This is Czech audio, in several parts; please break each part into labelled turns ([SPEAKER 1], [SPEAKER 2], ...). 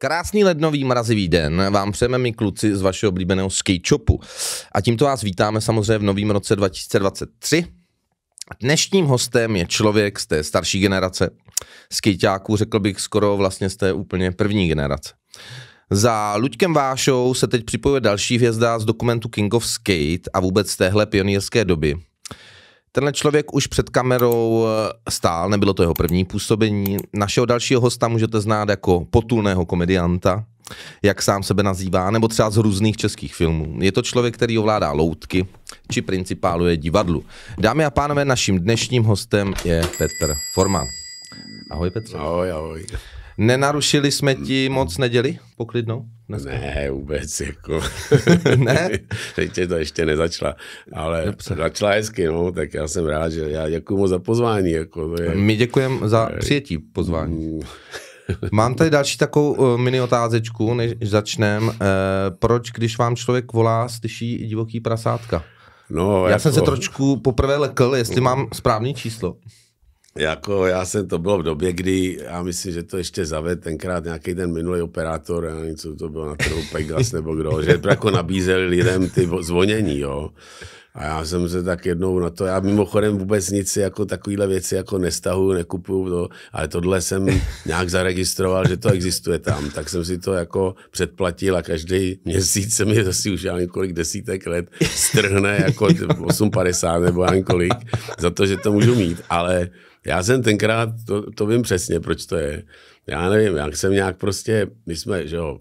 [SPEAKER 1] Krásný lednový mrazivý den vám přejeme my kluci z vašeho oblíbeného skatechopu A tímto vás vítáme samozřejmě v novém roce 2023. Dnešním hostem je člověk z té starší generace skejťáků, řekl bych skoro vlastně z té úplně první generace. Za Luďkem Vášou se teď připojuje další hvězda z dokumentu King of Skate a vůbec téhle pionýrské doby. Tenhle člověk už před kamerou eh, stál, nebylo to jeho první působení. Našeho dalšího hosta můžete znát jako potulného komedianta, jak sám sebe nazývá, nebo třeba z různých českých filmů. Je to člověk, který ovládá loutky či principáluje divadlu. Dámy a pánové, naším dnešním hostem je Petr Forman. Ahoj Petře. Ahoj, ahoj. Nenarušili jsme ti moc neděli poklidnou?
[SPEAKER 2] Dneska? Ne, vůbec, jako. ne? Teď to ještě nezačala, ale Dobře. začala hezky, no, tak já jsem rád, že já děkuji moc za pozvání. Jako, to je... My děkujeme za eh, přijetí pozvání.
[SPEAKER 1] Mm. Mám tady další takovou eh, mini otázečku, než začnem. Eh, proč, když vám člověk volá, slyší divoký prasátka?
[SPEAKER 2] No, Já jako... jsem se jako-
[SPEAKER 1] trošku poprvé lekl, jestli mám správný číslo.
[SPEAKER 2] Jako já jsem, to bylo v době, kdy, já myslím, že to ještě zaved tenkrát nějaký ten minulý operátor, já co to bylo na trhu Pegas nebo kdo, že jako nabízeli lidem ty zvonění, jo. A já jsem se tak jednou na to, já mimochodem vůbec nic jako takovýhle věci jako nestahu, nekupuju to, ale tohle jsem nějak zaregistroval, že to existuje tam, tak jsem si to jako předplatil a každý měsíc se mi asi už já několik desítek let strhne jako 8,50 nebo já několik za to, že to můžu mít, ale já jsem tenkrát, to, to vím přesně, proč to je, já nevím, jak jsem nějak prostě, my jsme, že jo,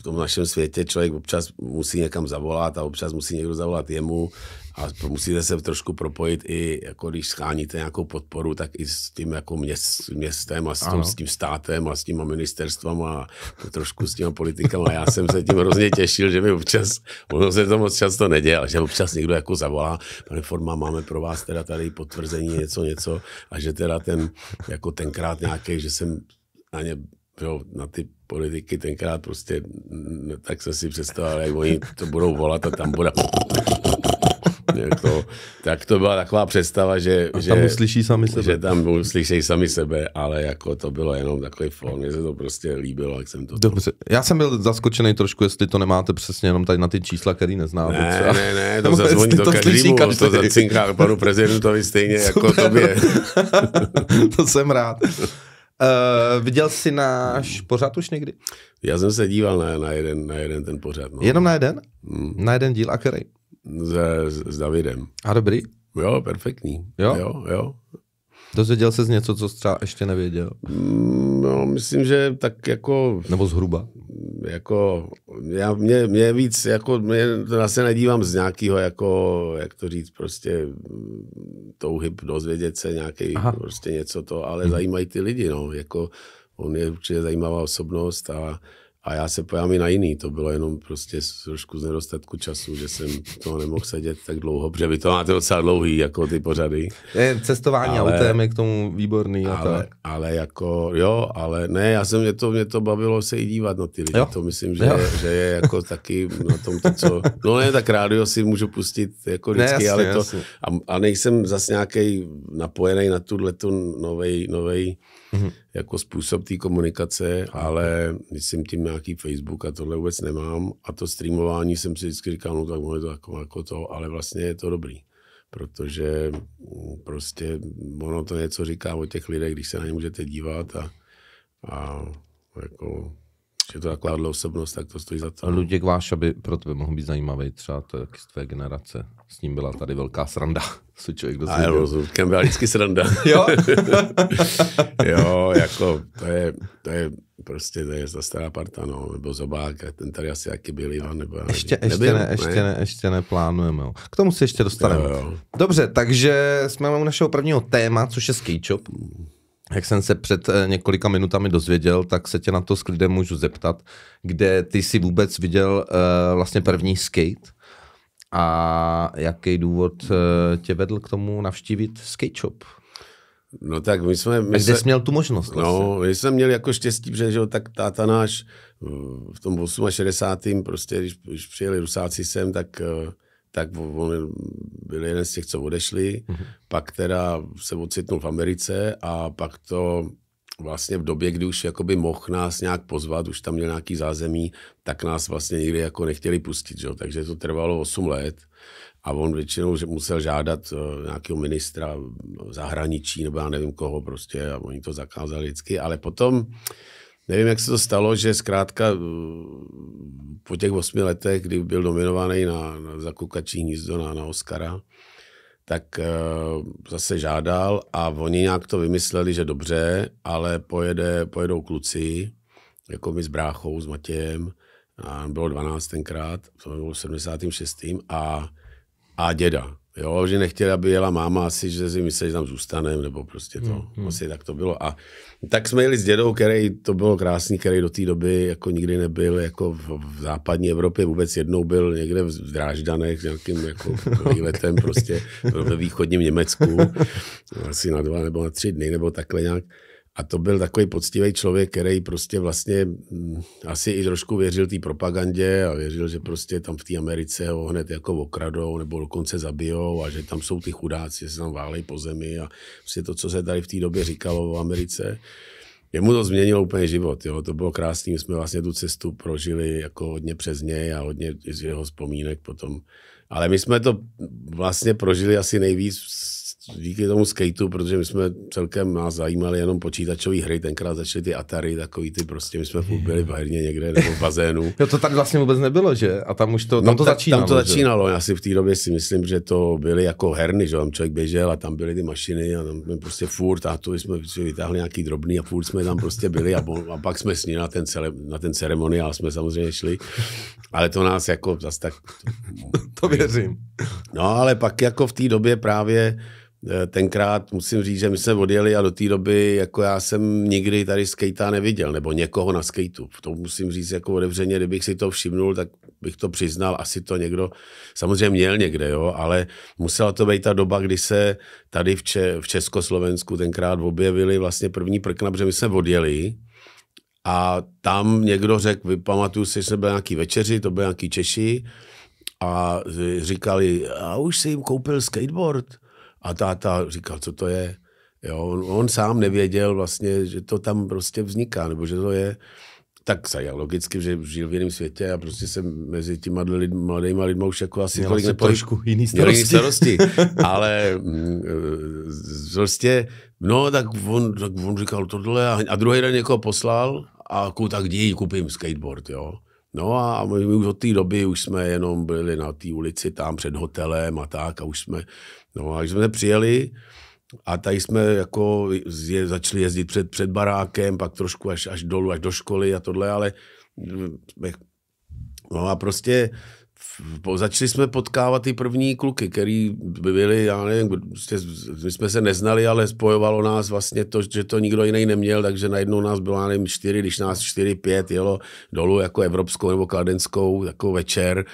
[SPEAKER 2] v tom našem světě člověk občas musí někam zavolat a občas musí někdo zavolat jemu a musíte se trošku propojit i, jako když scháníte nějakou podporu, tak i s tím jako měst, městem a s, tom, s tím státem a s tím ministerstvem a trošku s těma politikama. Já jsem se tím hrozně těšil, že mi občas, ono se to moc často nedělá, že občas někdo jako zavolá, pane Forma, máme pro vás teda tady potvrzení něco, něco a že teda ten, jako tenkrát nějaký, že jsem na ně jo, na ty politiky tenkrát prostě, mm, tak jsem si představoval, jak oni to budou volat a tam bude jako, tak to byla taková představa, že... A tam uslyší sami sebe. Že tam uslyší sami sebe, ale jako to bylo jenom takový fon, mě se to prostě líbilo, jak jsem to... Dobře,
[SPEAKER 1] já jsem byl zaskočený trošku, jestli to nemáte přesně jenom tady na ty čísla, který neznáte. Ne, třeba. ne, ne, to zazvoní to, to každému, každý. to zacinká panu prezidentovi stejně, jako to tobě. to jsem rád. Uh, viděl jsi náš pořad už někdy?
[SPEAKER 2] Já jsem se díval na, na, jeden, na jeden ten pořad. No.
[SPEAKER 1] Jenom na jeden? Hmm. Na jeden díl a který?
[SPEAKER 2] S, s Davidem. A dobrý? Jo, perfektní. Jo? Jo, jo.
[SPEAKER 1] Dozvěděl jsi něco, co jsi třeba ještě nevěděl? Mm,
[SPEAKER 2] no, myslím, že tak jako... Nebo zhruba? jako, já, mě, mě víc, jako, mě, já se nedívám z nějakého, jako, jak to říct, prostě touhy dozvědět se nějaký, Aha. prostě něco to, ale hmm. zajímají ty lidi, no, jako, on je určitě zajímavá osobnost a a já se pojám i na jiný, to bylo jenom prostě trošku z nedostatku času, že jsem toho nemohl sedět tak dlouho, protože vy to máte docela dlouhý, jako ty pořady.
[SPEAKER 1] Je, cestování ale, autem
[SPEAKER 2] je k tomu výborný. A ale, tak. ale jako, jo, ale ne, já jsem, mě to, mě to bavilo se i dívat na ty lidi, jo. to myslím, že, je, že je jako taky na tom to, co, no ne, tak rádio si můžu pustit jako vždycky, ne, jasně, ale to, jasně. A, a nejsem zas nějaký napojený na tuhle tu novej, novej mm-hmm. jako způsob té komunikace, ale myslím tím nějaký Facebook a tohle vůbec nemám. A to streamování jsem si vždycky říkal, no tak je to jako, jako to, ale vlastně je to dobrý. Protože mm, prostě ono to něco říká o těch lidech, když se na ně můžete dívat a, a jako že to taková osobnost, tak to stojí za to. A no. Luděk Váš, aby pro tebe mohl být zajímavý třeba to, jak z
[SPEAKER 1] tvé generace. S ním byla tady velká sranda se člověk dozvěděl. Ale s byla vždycky
[SPEAKER 2] sranda. jo? jo, jako to je, to je prostě to je ta stará parta, no, nebo Zobák, ten tady asi jaký byl Ivan, nebo ještě, nebyl, ještě, ne, ještě, ne? ne,
[SPEAKER 1] ještě neplánujeme. Jo. K tomu se ještě dostaneme. Jo, jo. Dobře, takže jsme u našeho prvního téma, což je SketchUp. Jak jsem se před eh, několika minutami dozvěděl, tak se tě na to s klidem můžu zeptat, kde ty jsi vůbec viděl uh, vlastně první skate a jaký důvod eh, tě vedl k tomu navštívit skate shop?
[SPEAKER 2] No tak my jsme... My a kde jsi měl tu možnost? No, vlastně? my jsme měli jako štěstí, protože že, tak táta náš eh, v tom 68. prostě, když, když přijeli Rusáci sem, tak, eh, tak on byl jeden z těch, co odešli. Mm-hmm. Pak teda se ocitnul v Americe a pak to vlastně v době, kdy už jakoby mohl nás nějak pozvat, už tam měl nějaký zázemí, tak nás vlastně nikdy jako nechtěli pustit, že? takže to trvalo 8 let a on většinou musel žádat eh, nějakého ministra zahraničí nebo já nevím koho prostě a oni to zakázali vždycky, ale potom Nevím, jak se to stalo, že zkrátka eh, po těch osmi letech, kdy byl nominovaný na, na zakukačí hnízdo na, na Oscara, tak eh, zase žádal a oni nějak to vymysleli, že dobře, ale pojede, pojedou kluci, jako my s bráchou, s Matějem, a bylo 12 tenkrát, to bylo 76. a, a děda. Jo, že nechtěli, aby jela máma asi, že si myslí, že tam zůstaneme, nebo prostě to. Hmm, hmm. Asi tak to bylo. A tak jsme jeli s dědou, který to bylo krásný, který do té doby jako nikdy nebyl jako v, v západní Evropě, vůbec jednou byl někde v zdráždanech, nějakým jako výletem prostě, ve východním Německu, asi na dva nebo na tři dny, nebo takhle nějak. A to byl takový poctivý člověk, který prostě vlastně m, mm, asi i trošku věřil té propagandě a věřil, že prostě tam v té Americe ho hned jako okradou nebo dokonce zabijou a že tam jsou ty chudáci, že se tam válejí po zemi a prostě to, co se tady v té době říkalo o Americe. Jemu to změnilo úplně život, jo. to bylo krásné, my jsme vlastně tu cestu prožili jako hodně přes něj a hodně z jeho vzpomínek potom. Ale my jsme to vlastně prožili asi nejvíc díky tomu skateu, protože my jsme celkem nás zajímali jenom počítačové hry, tenkrát začaly ty Atari, takový ty prostě, my jsme furt byli v herně někde nebo v bazénu.
[SPEAKER 1] jo, to tak vlastně vůbec nebylo,
[SPEAKER 2] že? A tam už
[SPEAKER 1] to, tam no, to ta, začínalo. Tam to že? začínalo,
[SPEAKER 2] já si v té době si myslím, že to byly jako herny, že tam člověk běžel a tam byly ty mašiny a tam jsme prostě furt, a to jsme vytáhli nějaký drobný a furt jsme tam prostě byli a, a pak jsme s ní na ten, cele, na ten ceremoniál jsme samozřejmě šli, ale to nás jako zase tak... to věřím. No ale pak jako v té době právě Eh, tenkrát musím říct, že my jsme odjeli a do té doby jako já jsem nikdy tady skejta neviděl, nebo někoho na skejtu. To musím říct jako odevřeně, kdybych si to všimnul, tak bych to přiznal, asi to někdo samozřejmě měl někde, jo, ale musela to být ta doba, kdy se tady v, Če- v Československu tenkrát objevili vlastně první prkna, protože my jsme odjeli a tam někdo řekl, vypamatuju si, že jsme byli nějaký večeři, to byli nějaký Češi a říkali, a už si jim koupil skateboard. A táta říkal, co to je. Jo, on, on sám nevěděl vlastně, že to tam prostě vzniká, nebo že to je tak já logicky, že žil v jiném světě a prostě jsem mezi těma lid, mladými lidmi už jako asi kolik tolik trošku jiný starosti. Jiný starosti. Ale mm, e, prostě, no tak on, tak on říkal tohle a, a druhý den někoho poslal a ku, tak jdi, koupím skateboard, jo. No a my už od té doby už jsme jenom byli na té ulici tam před hotelem a tak a už jsme, no a jsme přijeli, a tady jsme jako je, začali jezdit před, před barákem, pak trošku až, až dolů, až do školy a tohle, ale no a prostě začali jsme potkávat ty první kluky, který by byli, já nevím, prostě my jsme se neznali, ale spojovalo nás vlastně to, že to nikdo jiný neměl, takže najednou nás bylo, já nevím, čtyři, když nás čtyři, pět jelo dolů jako evropskou nebo kladenskou, jako večer,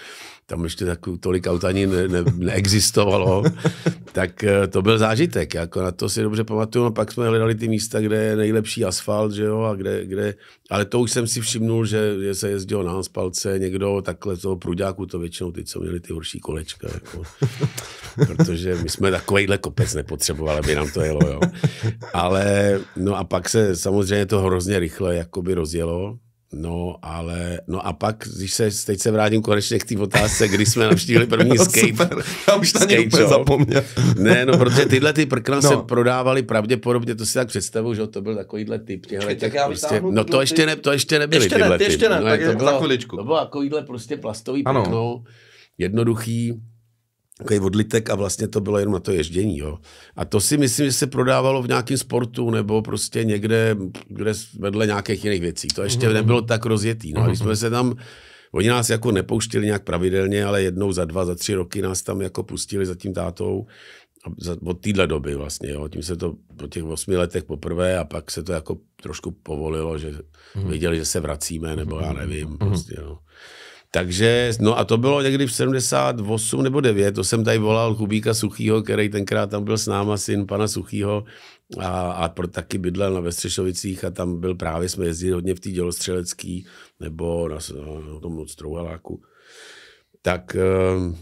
[SPEAKER 2] tam ještě takový, tolik aut ani ne, ne, neexistovalo, tak eh, to byl zážitek, jako na to si dobře pamatuju, a no, pak jsme hledali ty místa, kde je nejlepší asfalt, že jo, a kde, kde ale to už jsem si všimnul, že, že se jezdilo na spalce někdo takhle z toho pruďáku, to většinou ty, co měli ty horší kolečka, jako, protože my jsme takovýhle kopec nepotřebovali, aby nám to jelo, jo. Ale, no a pak se samozřejmě to hrozně rychle jakoby rozjelo, No, ale, no a pak, když se, teď se vrátím konečně k té otázce, kdy jsme navštívili první no, skate. Super. Já už na něj úplně zapomněl. ne, no, protože tyhle ty prkna no. se prodávaly pravděpodobně, to si tak představu, že to byl takovýhle typ. Těhle, tak já prostě, no to ještě, ne, to ještě nebyly ještě tyhle ne, ty. Ještě ne, no, tak je, to bylo, za chviličku. To bylo takovýhle prostě plastový prkno, jednoduchý takový odlitek a vlastně to bylo jenom na to ježdění. Jo. A to si myslím, že se prodávalo v nějakém sportu nebo prostě někde, kde vedle nějakých jiných věcí. To ještě mm-hmm. nebylo tak rozjetý. No. A když mhm. jsme se tam, oni nás jako nepouštili nějak pravidelně, ale jednou za dva, za tři roky nás tam jako pustili za tím tátou. Za, od téhle doby vlastně, jo. tím se to po těch osmi letech poprvé a pak se to jako trošku povolilo, že mm-hmm. viděli, že se vracíme, nebo já mhm. nevím, mm-hmm. prostě, no. Takže, no a to bylo někdy v 78 nebo 9, to jsem tady volal Kubíka Suchýho, který tenkrát tam byl s náma, syn pana Suchýho, a, a pro, taky bydlel na Vestřešovicích a tam byl právě, jsme jezdili hodně v té dělostřelecký, nebo na, na tom Strouhaláku, tak, eh,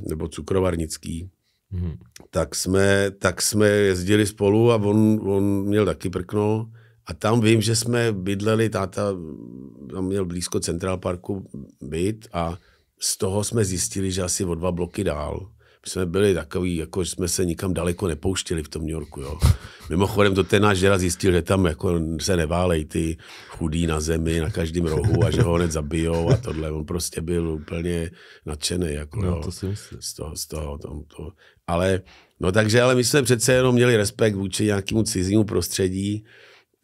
[SPEAKER 2] nebo Cukrovarnický, hmm. tak, jsme, tak jsme jezdili spolu a on, on měl taky prkno, a tam vím, že jsme bydleli, táta tam měl blízko Central Parku byt a z toho jsme zjistili, že asi o dva bloky dál. My jsme byli takový, jako že jsme se nikam daleko nepouštěli v tom New Yorku. Jo. Mimochodem, to ten náš děda zjistil, že tam jako se neválej ty chudí na zemi, na každém rohu a že ho hned zabijou a tohle. On prostě byl úplně nadšený. Jako, no, to si myslím. Z toho, z toho, tom, to. Ale, no takže, ale my jsme přece jenom měli respekt vůči nějakému cizímu prostředí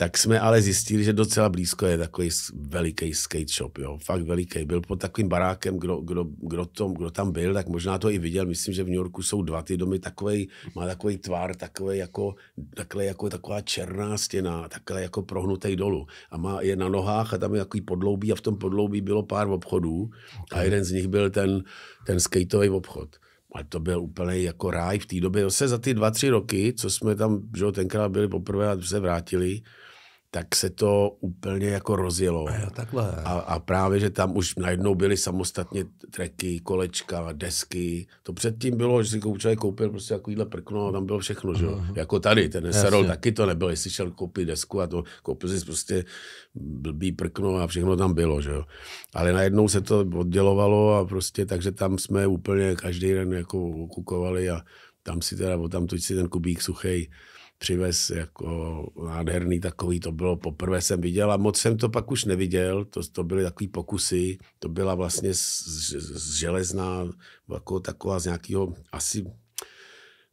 [SPEAKER 2] tak jsme ale zjistili, že docela blízko je takový veliký skate shop, jo, fakt veliký. Byl pod takovým barákem, kdo, kdo, kdo, tom, kdo tam byl, tak možná to i viděl. Myslím, že v New Yorku jsou dva ty domy, takový, má takový tvar, takový jako, takhle jako taková černá stěna, takhle jako prohnutý dolů. A má, je na nohách a tam je takový podloubí a v tom podloubí bylo pár obchodů a jeden z nich byl ten, ten skateový obchod. Ale to byl úplně jako ráj v té době. Se za ty dva, tři roky, co jsme tam, že tenkrát byli poprvé a se vrátili, tak se to úplně jako rozjelo. Jo, takhle. A, a právě, že tam už najednou byly samostatně treky, kolečka, desky. To předtím bylo, že si člověk koupil prostě takovýhle prkno a tam bylo všechno, že jo. Mhm. Jako tady, ten Serol taky to nebyl, jestli šel koupit desku a to koupil si prostě blbý prkno a všechno tam bylo, že jo. Ale najednou se to oddělovalo a prostě, takže tam jsme úplně každý den jako kukovali a tam si teda, tam si ten kubík suchej přivez jako nádherný takový, to bylo poprvé jsem viděl a moc jsem to pak už neviděl, to, to byly takový pokusy, to byla vlastně z, z, z železná, jako taková z nějakého asi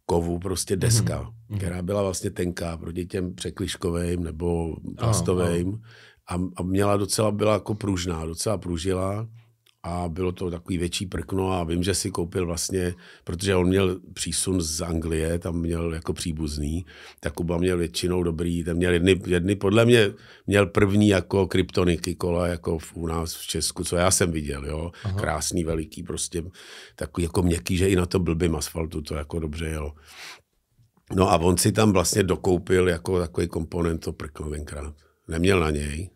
[SPEAKER 2] kovu, prostě mhm. deska, mm-hmm. která byla vlastně tenká proti těm překliškovým nebo plastovým a, a měla docela, byla jako pružná, docela pružila a bylo to takový větší prkno a vím, že si koupil vlastně, protože on měl přísun z Anglie, tam měl jako příbuzný, tak Kuba měl většinou dobrý, tam měl jedny, jedny podle mě měl první jako kryptoniky kola jako v, u nás v Česku, co já jsem viděl, jo, Aha. krásný, veliký, prostě takový jako měkký, že i na to blbým asfaltu to jako dobře jelo. No a on si tam vlastně dokoupil jako takový komponent to prkno tenkrát. Neměl na něj,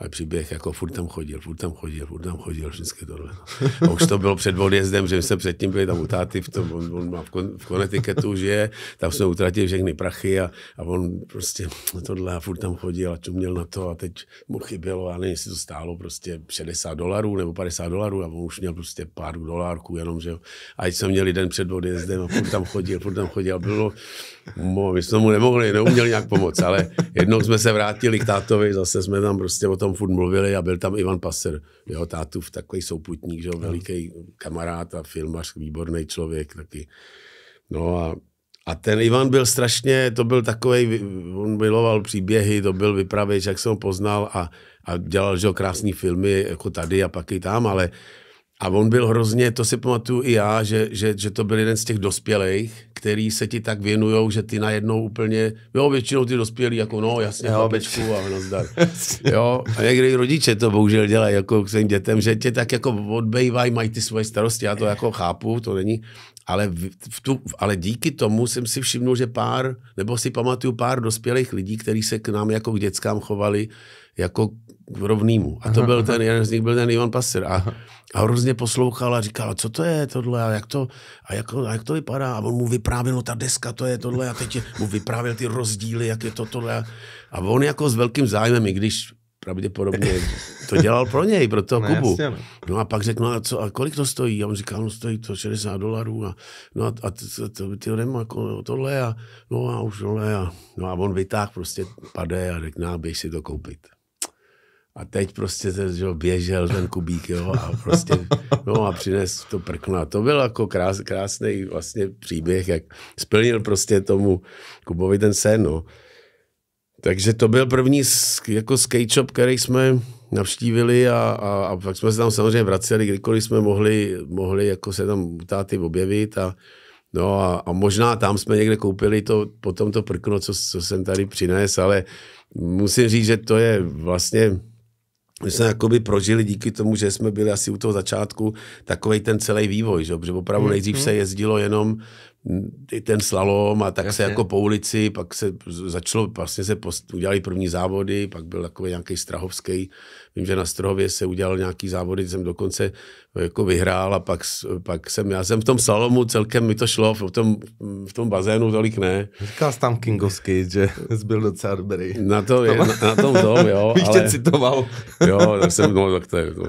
[SPEAKER 2] a příběh jako furt tam chodil, furt tam chodil, furt tam chodil, vždycky tohle. A už to bylo před odjezdem, že jsme předtím byli tam u táty, v tom, on, on má v, kon, v Connecticutu žije, tam jsme utratili všechny prachy a, a on prostě tohle a furt tam chodil a čuměl na to a teď mu chybělo, a nevím, jestli to stálo prostě 60 dolarů nebo 50 dolarů a on už měl prostě pár dolárků jenom, že a jsme měli den před odjezdem a furt tam chodil, furt tam chodil a bylo, my jsme mu nemohli, neuměli nějak pomoct, ale jednou jsme se vrátili k tátovi, zase jsme tam prostě o tom tom furt mluvili a byl tam Ivan Paser, jeho v takový souputník, že veliký kamarád a filmař, výborný člověk taky. No a, a ten Ivan byl strašně, to byl takový, on miloval příběhy, to byl vypravěč, jak jsem ho poznal a, a dělal, že krásné filmy jako tady a pak i tam, ale a on byl hrozně, to si pamatuju i já, že, že, že to byl jeden z těch dospělých, který se ti tak věnujou, že ty najednou úplně, jo, většinou ty dospělí, jako no, jasně, jo, chlapečku a nazdar. jo, a někdy rodiče to bohužel dělají, jako k svým dětem, že tě tak jako odbejvají, mají ty svoje starosti, já to jako chápu, to není, ale, v, v tu, ale díky tomu jsem si všiml, že pár, nebo si pamatuju pár dospělých lidí, kteří se k nám jako k dětskám chovali, jako k rovnýmu. A to aha, byl ten, jeden z nich byl ten Ivan Pasir. A, a hrozně poslouchal a říkal, co to je tohle a jak to, a jak, a jak to vypadá. A on mu vyprávěl, no ta deska to je tohle a teď mu vyprávěl ty rozdíly, jak je to tohle. A on jako s velkým zájmem, i když pravděpodobně to dělal pro něj, pro toho no, Kubu. Jasně, no. no a pak řekl, no a, co, a kolik to stojí? A on říkal, no stojí to 60 dolarů a, no a, a to, to, ty jdem jako tohle a no a už tohle a, no a on vytáhl prostě pade a řekl, no, běž si to koupit. A teď prostě že běžel ten kubík, jo, a prostě, no a přines to prkno. A to byl jako krás, krásný vlastně příběh, jak splnil prostě tomu Kubovi ten sen, no. Takže to byl první jako skate shop, který jsme navštívili a, a, a pak jsme se tam samozřejmě vraceli, kdykoliv jsme mohli, mohli jako se tam u táty objevit a, no a, a, možná tam jsme někde koupili to, potom to prkno, co, co jsem tady přinesl, ale musím říct, že to je vlastně my jsme jakoby prožili díky tomu, že jsme byli asi u toho začátku takový ten celý vývoj, že? protože opravdu mhm. nejdřív se jezdilo jenom ten slalom a tak Jasně. se jako po ulici, pak se začalo, vlastně se udělali první závody, pak byl takový nějaký strahovský Vím, že na Strohově se udělal nějaký závody, jsem dokonce eh, jako vyhrál a pak, pak jsem, já jsem v tom slalomu celkem mi to šlo, v tom, v tom bazénu tolik ne. Říkal jsi tam Kingovský, že jsi byl docela dobrý. Na, to, je, na, na tom tom, jo. Víš, ale... citoval. Jo, tak jsem, no, tak to je. To,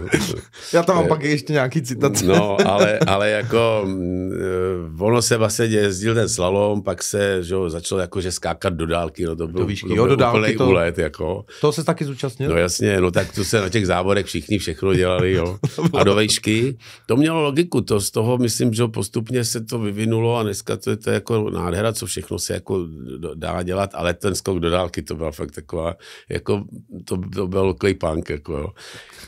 [SPEAKER 1] já tam mám je, pak ještě nějaký citat. No, ale,
[SPEAKER 2] ale jako mm, eh, ono se vlastně jezdil ten slalom, pak se že jo, začalo jako, že skákat do dálky, no to bylo, do výšky, to bylo jo, do dálky, to, úlet, jako.
[SPEAKER 1] To se taky zúčastnil? No
[SPEAKER 2] jasně, no tak to, se na těch závodech všichni všechno dělali, jo. A do vejšky. To mělo logiku, to z toho myslím, že postupně se to vyvinulo a dneska to je to jako nádhera, co všechno se jako dá dělat, ale ten skok do dálky to byla fakt taková, jako to, to byl punk, jako jo.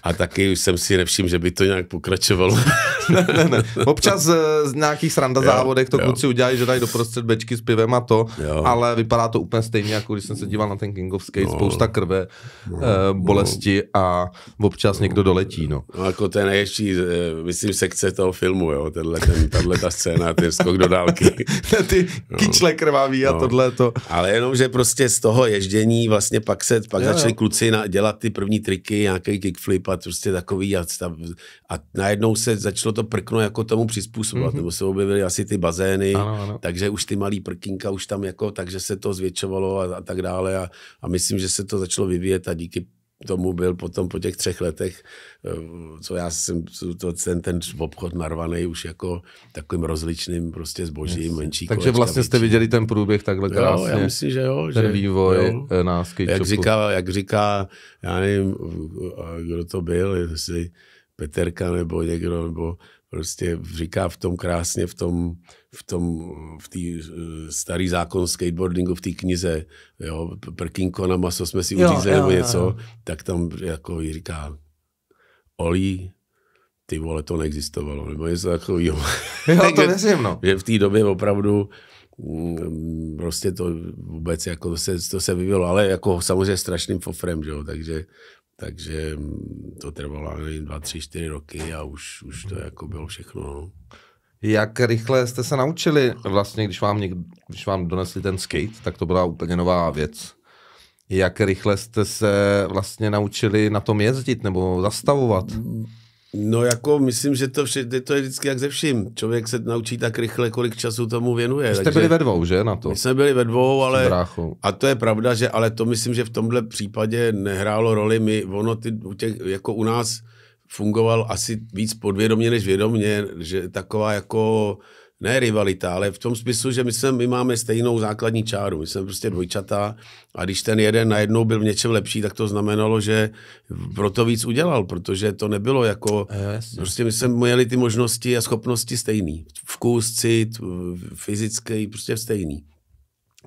[SPEAKER 2] A taky jsem si nevšiml, že by to nějak pokračovalo. ne,
[SPEAKER 1] ne, ne. Občas eh, z nějakých sranda závodech to jo. kluci udělají, že dají doprostřed bečky s pivem a to, jo. ale vypadá to úplně stejně, jako když jsem se díval na ten King of Skate, no. spousta krve, no, eh, no. bolesti no. a občas někdo doletí. No.
[SPEAKER 2] no jako ten největší, eh, myslím, sekce toho filmu, jo, tenhle, ten, tahle ta scéna, ten skok do dálky. ty no. kyčle krvavý a no. tohle to. Ale jenom, že prostě z toho ježdění vlastně pak se, pak jo, začali jo. kluci na, dělat ty první triky, nějaký kickflip a prostě takový a, stav, a najednou se začalo to prkno jako tomu přizpůsobovat, mm-hmm. nebo se objevily asi ty bazény, ano, ano. takže už ty malý prkínka už tam jako, takže se to zvětšovalo a, a tak dále a, a myslím, že se to začalo vyvíjet a díky tomu byl potom po těch třech letech, eh, co já jsem, to, ten, ten obchod narvaný už jako takovým rozličným prostě zbožím, yes. menší Takže kolečka, vlastně větší. jste viděli ten průběh
[SPEAKER 1] takhle jo, krásně. já myslím, že jo. Ten že, vývoj jo. Eh, na Jak říká,
[SPEAKER 2] jak říká, já nevím, eh, kdo to byl, jestli Peterka nebo někdo, nebo prostě říká v tom krásně, v tom, v tom, v té eh, starý zákon skateboardingu, v té knize, jo, prkínko na maso jsme si uřízli nebo něco, jo. tak tam jako říká oli ty vole, to neexistovalo, nebo něco takového. Jo, to věřím, no. Že v té době opravdu mm, prostě to vůbec jako se, to se vyvělo, ale jako samozřejmě strašným fofrem, že jo, takže, takže mm, to trvalo nevím, dva, tři, čtyři roky a už, už to mhm. jako bylo všechno. No. Jak rychle jste
[SPEAKER 1] se naučili vlastně, když vám, někdo, když vám donesli ten skate, tak to byla úplně nová věc. Jak rychle jste se vlastně naučili na tom jezdit nebo zastavovat?
[SPEAKER 2] No jako myslím, že to, vše, to je vždycky jak ze vším. Člověk se naučí tak rychle, kolik času tomu věnuje. Vy jste takže... byli ve dvou, že na to? My jsme byli ve dvou, ale a to je pravda, že ale to myslím, že v tomhle případě nehrálo roli. My, ono ty, u těch, jako u nás, fungoval asi víc podvědomě než vědomě, že taková jako ne rivalita, ale v tom smyslu, že my, jsme, my máme stejnou základní čáru, my jsme prostě dvojčata a když ten jeden najednou byl v něčem lepší, tak to znamenalo, že proto víc udělal, protože to nebylo jako, yes. Eh, prostě my jsme měli ty možnosti a schopnosti stejný, vkus, cit, eh, fyzický, prostě stejný.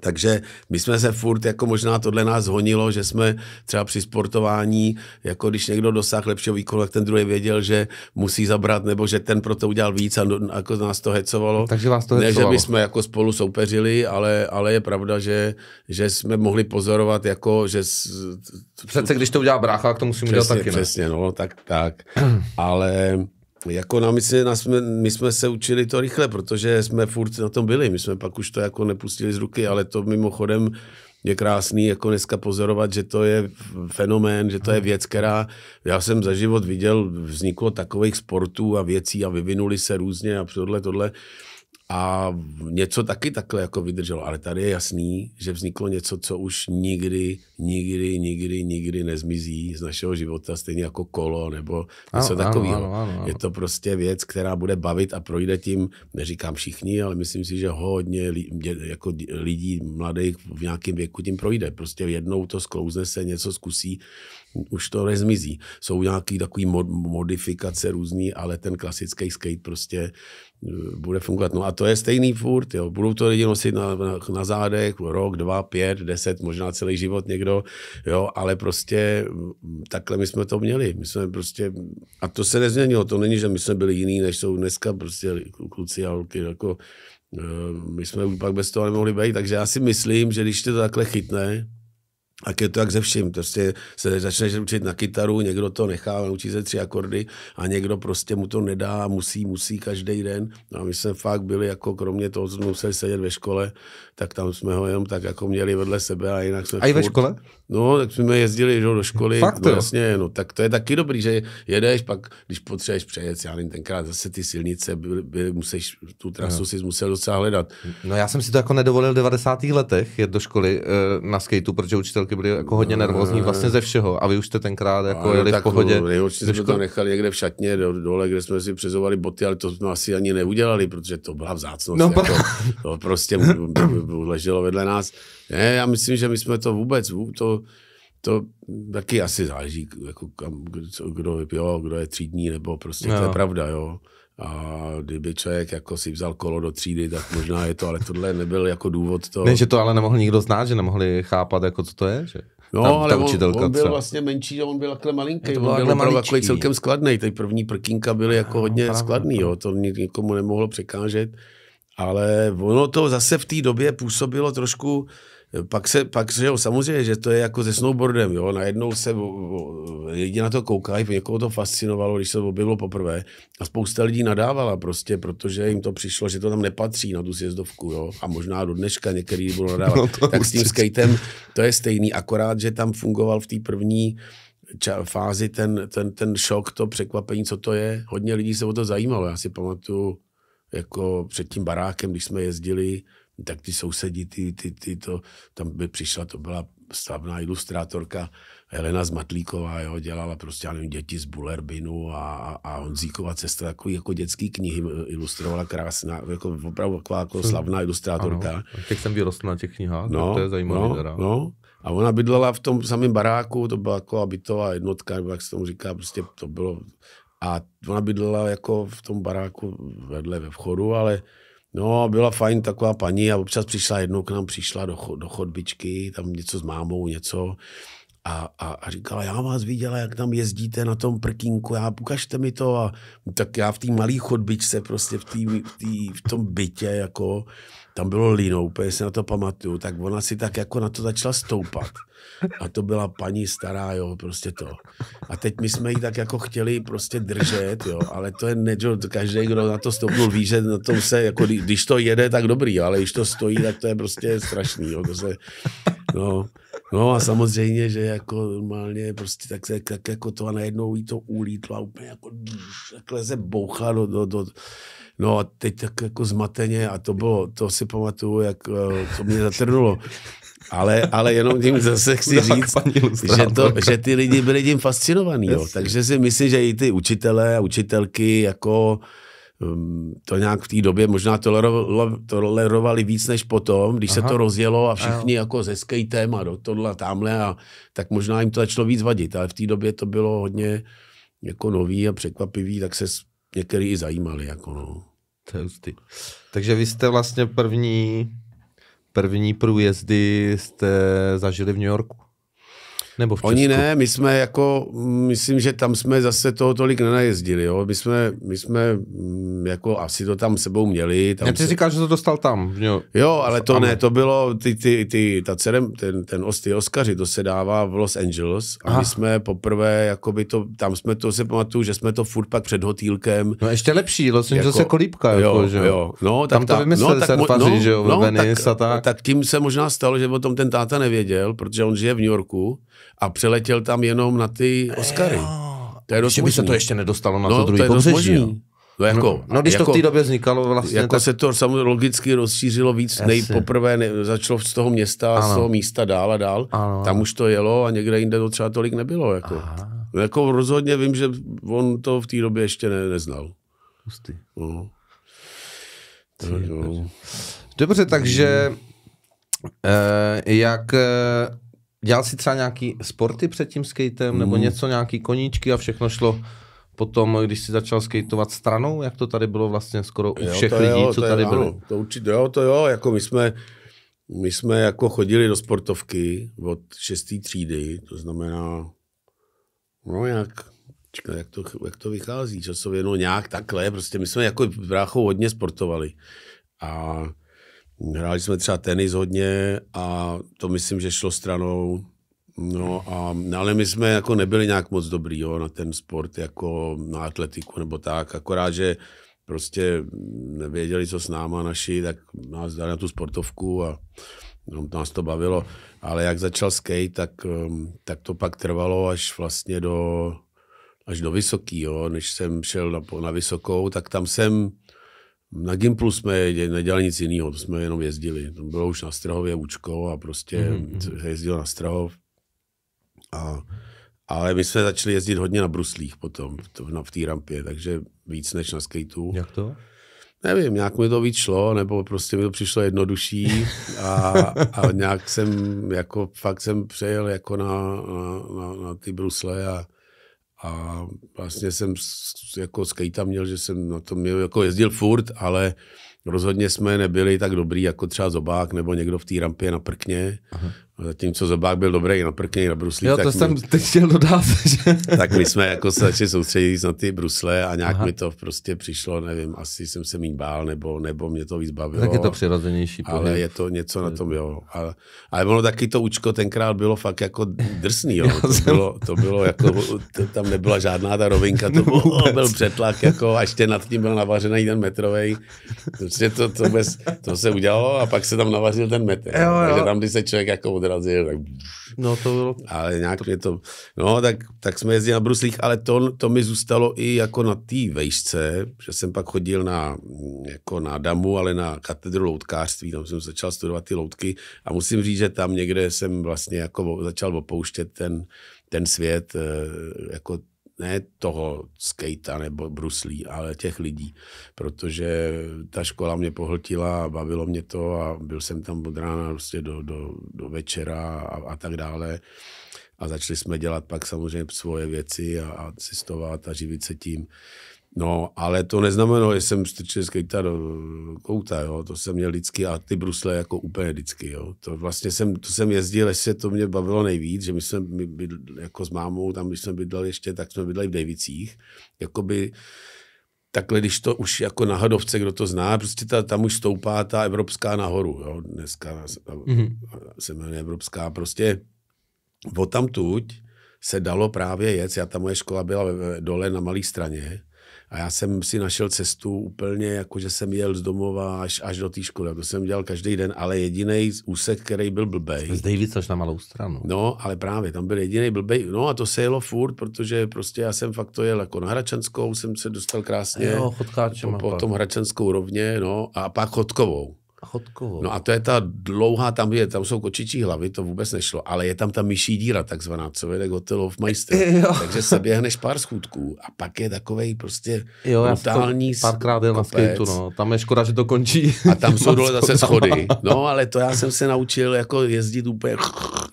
[SPEAKER 2] Takže my jsme se furt, jako možná tohle nás honilo, že jsme třeba při sportování, jako když někdo dosáhl lepšího výkonu, tak ten druhý věděl, že musí zabrat, nebo že ten proto udělal víc a no, jako nás to hecovalo. Takže vás to hecovalo. Ne, že my jsme jako spolu soupeřili, ale, ale je pravda, že, že jsme mohli pozorovat, jako, že... Přece když to udělá brácha, tak to musíme udělat taky, Přesně, no, tak, tak. ale jako na jsme, na jsme, my jsme se učili to rychle, protože jsme furt na tom byli. My jsme pak už to jako nepustili z ruky, ale to mimochodem je krásný jako dneska pozorovat, že to je fenomén, že to je věc, která, já jsem za život viděl, vzniklo takových sportů a věcí a vyvinuli se různě a tohle, tohle. A něco taky takhle jako vydrželo, ale tady je jasný, že vzniklo něco, co už nikdy, nikdy, nikdy, nikdy nezmizí z našeho života, stejně jako kolo nebo něco ano, takového. Ano, ano, ano. Je to prostě věc, která bude bavit a projde tím, neříkám všichni, ale myslím si, že hodně jako lidí mladých v nějakém věku tím projde. Prostě jednou to sklouzne se, něco zkusí už to nezmizí. Jsou nějaké takové mod, modifikace různé, ale ten klasický skate prostě eh, bude fungovat. No a to je stejný furt, jo. Budou to lidi nosit na, na, na zádech rok, dva, pět, deset, možná celý život někdo, jo, ale prostě mm, takhle my jsme to měli. My jsme prostě, a to se nezměnilo, to není, že my jsme byli jiný, než jsou dneska prostě kluci a holky, jako eh, my jsme pak bez toho nemohli být, takže já si myslím, že když to takhle chytne, a je to jak ze vším, prostě se začneš učit na kytaru, někdo to nechá, naučí se tři akordy a někdo prostě mu to nedá, musí, musí každý den. No a my jsme fakt byli jako kromě toho, co museli sedět ve škole, tak tam jsme ho jenom tak jako měli vedle sebe a jinak jsme... A i ve škole? No, tak jsme jezdili do školy. Fakt no, jasně, no, tak to je taky dobrý, že jedeš, pak když potřebuješ přejet, já nevím, tenkrát zase ty silnice, by, by, musíš, tu trasu no. si musel docela
[SPEAKER 1] hledat. No já jsem si to jako nedovolil v 90. letech jet do školy eh, na skateu, protože učitel manželky byly jako hodně nervózní vlastně ze všeho a vy už jste tenkrát jako jeli v pohodě. Nejhorší jsme to nechali
[SPEAKER 2] někde v šatně do, dole, kde jsme si přezovali boty, ale to jsme asi ani neudělali, protože to byla vzácnost. No, jako, to prostě leželo vedle nás. Ne, já myslím, že my jsme to vůbec, to, to taky asi záleží, jako kam, kdo, kdo, jo, kdo je třídní, nebo prostě no. to je no. pravda, jo. A kdyby člověk jako si vzal kolo do třídy, tak možná je to, ale tohle nebyl jako důvod to. Ne, že to ale nemohl
[SPEAKER 1] nikdo znát, že nemohli chápat, jako co to je,
[SPEAKER 2] že? No, ta, ale ta učitelka on, on byl vlastně menší a on byl takhle malinký. No, to on byl opravdu takový celkem skladný. Ty první prkínka byly no, jako no, hodně právě. skladný, no. jo. to nikomu nemohlo překážet. Ale ono to zase v té době působilo trošku, pak se, pak se, jo, samozřejmě, že to je jako se snowboardem, jo, najednou se lidi na to koukají, někoho to fascinovalo, když se to objevilo poprvé a spousta lidí nadávala prostě, protože jim to přišlo, že to tam nepatří na tu sjezdovku, jo, a možná do dneška některý budou nadávat, no tak určitě. s tím skatem to je stejný, akorát, že tam fungoval v té první ča- fázi ten, ten, ten šok, to překvapení, co to je, hodně lidí se o to zajímalo, já si pamatuju, jako před tím barákem, když jsme jezdili, tak ty sousedí, ty, ty, ty to, tam by přišla, to byla slavná ilustrátorka Helena Zmatlíková, jo, dělala prostě, já nevím, děti z Bulerbinu a, a Honzíková cesta, takový jako dětský knihy eh, ilustrovala krásná, jako opravdu jako, jako slavná ilustrátorka. Ano, těch jsem vyrostl na těch knihách, no, to je zajímavé. No, no, a ona bydlela v tom samém baráku, to byla jako bytová jednotka, nebo jak se tomu říká, prostě to bylo. A ona bydlela jako v tom baráku vedle ve vchodu, ale No a byla fajn taková paní a občas přišla jednou k nám, přišla do, do chodbičky, tam něco s mámou, něco a, a, a říkala, já vás viděla, jak tam jezdíte na tom prkínku, já ukažte mi to. A tak já v té malé chodbičce, prostě v, tý, v, tý, v tom bytě, jako, tam bylo lino, úplně si na to pamatuju, tak ona si tak jako na to začala stoupat. A to byla paní stará, jo, prostě to. A teď my jsme ji tak jako chtěli prostě držet, jo, ale to je ne, každý, kdo na to stoupnul, ví, že na tom se, jako, když to jede, tak dobrý, ale když to stojí, tak to je prostě strašný, jo, to se, no. No a samozřejmě, že jako normálně prostě tak, se, tak jako to a najednou jí to ulítlo a úplně jako takhle se bouchá do, do, do No a teď tak jako zmateně a to bylo, to si pamatuju, jak eh, to mě zatrnulo. Ale, ale jenom tím zase chci říct, že, to, že ty lidi byli tím fascinovaní. Jo. Takže si myslím, že i ty učitelé a učitelky jako Ehm, to nějak v té době možná tolerovali, tolerovali víc než potom, když Aha. se to rozjelo a všichni Ajo. jako ze skatem a do tohle a tamhle, a, tak možná jim to začalo víc vadit, ale v té době to bylo hodně jako nový a překvapivý, tak se některý i zajímali. Jako no. Takže vy jste vlastně první,
[SPEAKER 1] první průjezdy jste zažili v New Yorku. Nebo v Česku? Oni ne,
[SPEAKER 2] my jsme jako, myslím, že tam jsme zase toho tolik nenajezdili, jo. My jsme, my jsme mm, jako asi to tam sebou měli. Tam Já ty se... říkal, že to dostal tam. Jo, jo ale to ne, to bylo, ty, ty, ty, ta cerem, ten, ten os, ty to se dává v Los Angeles a Aha. my jsme poprvé, jakoby to, tam jsme to, se pamatuju, že jsme to furt pak před hotýlkem.
[SPEAKER 1] No ještě lepší, Los Angeles jako, je kolípka, jo, jako, že jo. No, no, tak, tam to vymyslel no, tak, surfaři, no, že jo, no, tak,
[SPEAKER 2] a tak. tak tím se možná stalo, že o tom ten táta nevěděl, protože on žije v New Yorku a přeletěl tam jenom na ty Oscary. To je dost Že by se to ještě nedostalo na no, to druhý to je No, jako, no, no když jako, to v té době vznikalo vlastně. Jako tak... se to samozřejmě logicky rozšířilo víc, Jasně. nejpoprvé ne, začalo z toho města, ano. z toho místa dál a dál. Ano. Tam už to jelo a někde jinde to třeba tolik nebylo. Jako, No, jako rozhodně vím, že on to v té době ještě ne, neznal. Pustý. No. Tak, no. no.
[SPEAKER 1] Dobře, takže eh, jak eh, dělal jsi třeba nějaký sporty před tím skatem, mm. nebo něco, nějaký koníčky a všechno šlo potom, když si začal skateovat stranou, jak to tady bylo vlastně skoro u všech jo, lidí, jo, co tady bylo.
[SPEAKER 2] To určitě, jo, to jo, jako my jsme, my jsme jako chodili do sportovky od šestý třídy, to znamená, no jak, čeká, jak to, jak to vychází časově, no nějak takhle, prostě my jsme jako bráchou hodně sportovali. A Hráli jsme třeba tenis hodně a to myslím, že šlo stranou. No, a, no, ale my jsme jako nebyli nějak moc dobrý jo, na ten sport, jako na atletiku nebo tak, akorát, že prostě nevěděli, co s náma naši, tak nás dali na tu sportovku a no, nás to bavilo. Ale jak začal skate, tak, um, tak to pak trvalo až vlastně do, až do Vysokýho, než jsem šel na, na Vysokou, tak tam jsem na Gimplu jsme nedělali nic jiného, to jsme jenom jezdili. To bylo už na Strahově účko a prostě mm-hmm. jezdil na Strahov. A, ale my jsme začali jezdit hodně na bruslích potom, to, na, v té rampě, takže víc než na skateu. Jak to? Nevím, nějak mi to víc šlo, nebo prostě mi to přišlo jednodušší a, a nějak jsem, jako fakt jsem přejel jako na, na, na, na ty brusle a a vlastně jsem jako skejta měl, že jsem na tom měl, jako jezdil furt, ale rozhodně jsme nebyli tak dobrý jako třeba Zobák nebo někdo v té rampě na Prkně, Aha. Zatímco zobák byl dobrý na prkně, na bruslí. Jo, to jsem my... teď chtěl dodat. Že... tak my jsme jako se začali soustředit na ty brusle a nějak Aha. mi to prostě přišlo, nevím, asi jsem se mín bál, nebo, nebo mě to víc bavilo. Tak je to přirozenější. Ale pohyb. je to něco na tom, jo. Ale, ale ono taky to učko tenkrát bylo fakt jako drsný, jo. To, jsem... bylo, to bylo jako, to, tam nebyla žádná ta rovinka, to bylo, no byl přetlak, jako a ještě nad tím byl navařený ten metrovej. Prostě to, to, bez, to se udělalo a pak se tam navařil ten metr. Jo, jo. Takže tam, když se člověk jako odrazil, tak... No to bylo... Ale nějak to... mě to... No, tak, tak jsme jezdili na bruslích, ale to, to mi zůstalo i jako na té vejšce, že jsem pak chodil na, jako na damu, ale na katedru loutkářství, tam jsem začal studovat ty loutky a musím říct, že tam někde jsem vlastně jako začal opouštět ten, ten svět, eh, jako ne toho skejta nebo bruslí, ale těch lidí, protože ta škola mě pohltila, bavilo mě to a byl jsem tam od rána prostě do, do, do večera a, a tak dále. A začali jsme dělat pak samozřejmě svoje věci a, a cestovat a živit se tím. No, ale to neznamenalo, že jsem strčil skejta do kouta, jo. To jsem měl vždycky a ty brusle jako úplně vždycky, jo. To vlastně jsem, to jsem jezdil, se to mě bavilo nejvíc, že my jsme my bydl, jako s mámou, tam když jsme bydleli ještě, tak jsme bydleli v Davicích. Jakoby takhle, když to už jako na Hadovce, kdo to zná, prostě ta, tam už stoupá ta evropská nahoru, jo. Dneska mm-hmm. se jmenuje evropská, prostě o tamtuť se dalo právě jet. Já ta moje škola byla dole na malé straně, a já jsem si našel cestu úplně, jako že jsem jel z domova až, až do té školy. To jsem dělal každý den, ale jediný úsek, který byl blbej. Z David až na malou stranu. No, ale právě tam byl jediný blbej. No a to se jelo furt, protože prostě já jsem fakt to jel jako na Hračanskou, jsem se dostal krásně. Jo, po, Po, tom Hračanskou rovně, no a pak Chodkovou. Chodkovo. No a to je ta dlouhá, tam je, tam jsou kočičí hlavy, to vůbec nešlo, ale je tam ta myší díra takzvaná, co vede Gotelov majster. Takže se běhneš pár schůdků a pak je takový prostě jo, brutální já párkrát jel na skateu, no. Tam je škoda, že to končí. A tam jsou dole zase schody. No ale to já jsem se naučil jako jezdit úplně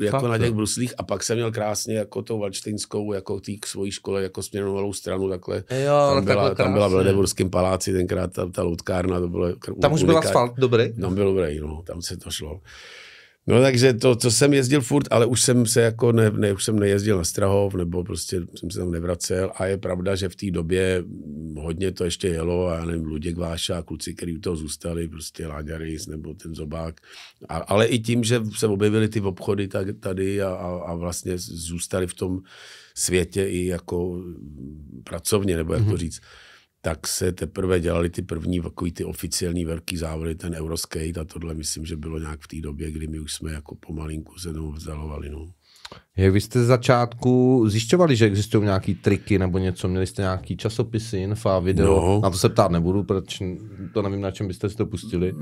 [SPEAKER 2] jako Fakt, na těch bruslích a pak jsem měl krásně jako tou valštejnskou, jako tý k svojí škole, jako směrnou stranu takhle. Jo, no, tam, byla, tam byla v Ledeburském paláci tenkrát ta, ta loutkárna, to bylo jako Tam už byl asfalt dobrý? Tam byl dobrý, no, tam se to šlo. No takže to, to jsem jezdil furt, ale už jsem se jako, ne, ne, už jsem nejezdil na Strahov, nebo prostě jsem se tam nevracel a je pravda, že v té době hodně to ještě jelo a já nevím, Luděk Váša, kluci, kteří u toho zůstali, prostě Láďaris nebo ten Zobák, a, ale i tím, že se objevily ty obchody tak, tady a, a, a vlastně zůstali v tom světě i jako pracovně, nebo jak to mhm. říct tak se teprve dělali ty první takový ty oficiální velký závody, ten Euroskate a tohle myslím, že bylo nějak v té době, kdy my už jsme jako pomalinku se tomu vzdalovali. No.
[SPEAKER 1] Jak vy jste z začátku zjišťovali, že existují nějaké triky nebo něco, měli jste nějaký časopisy, infa, video, no. na to se ptát nebudu, protože to nevím, na čem byste si to pustili.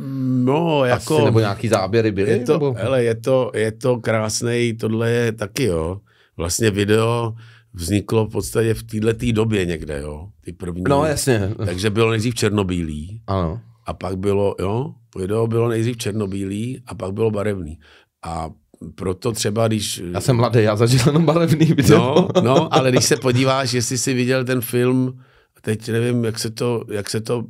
[SPEAKER 2] No, jako... Asi, nebo nějaký záběry byly? Je to, nebo... hele, je to, je to krásný, tohle je taky, jo. Vlastně video, vzniklo v podstatě v této době někde, jo? Ty první. No, jasně. Takže bylo nejdřív černobílý. Ano. A pak bylo, jo, video bylo nejdřív černobílý a pak bylo barevný. A proto třeba, když... Já jsem mladý, já zažil jenom barevný no, video. No, no, ale když se podíváš, jestli jsi viděl ten film, teď nevím, jak se to, jak se to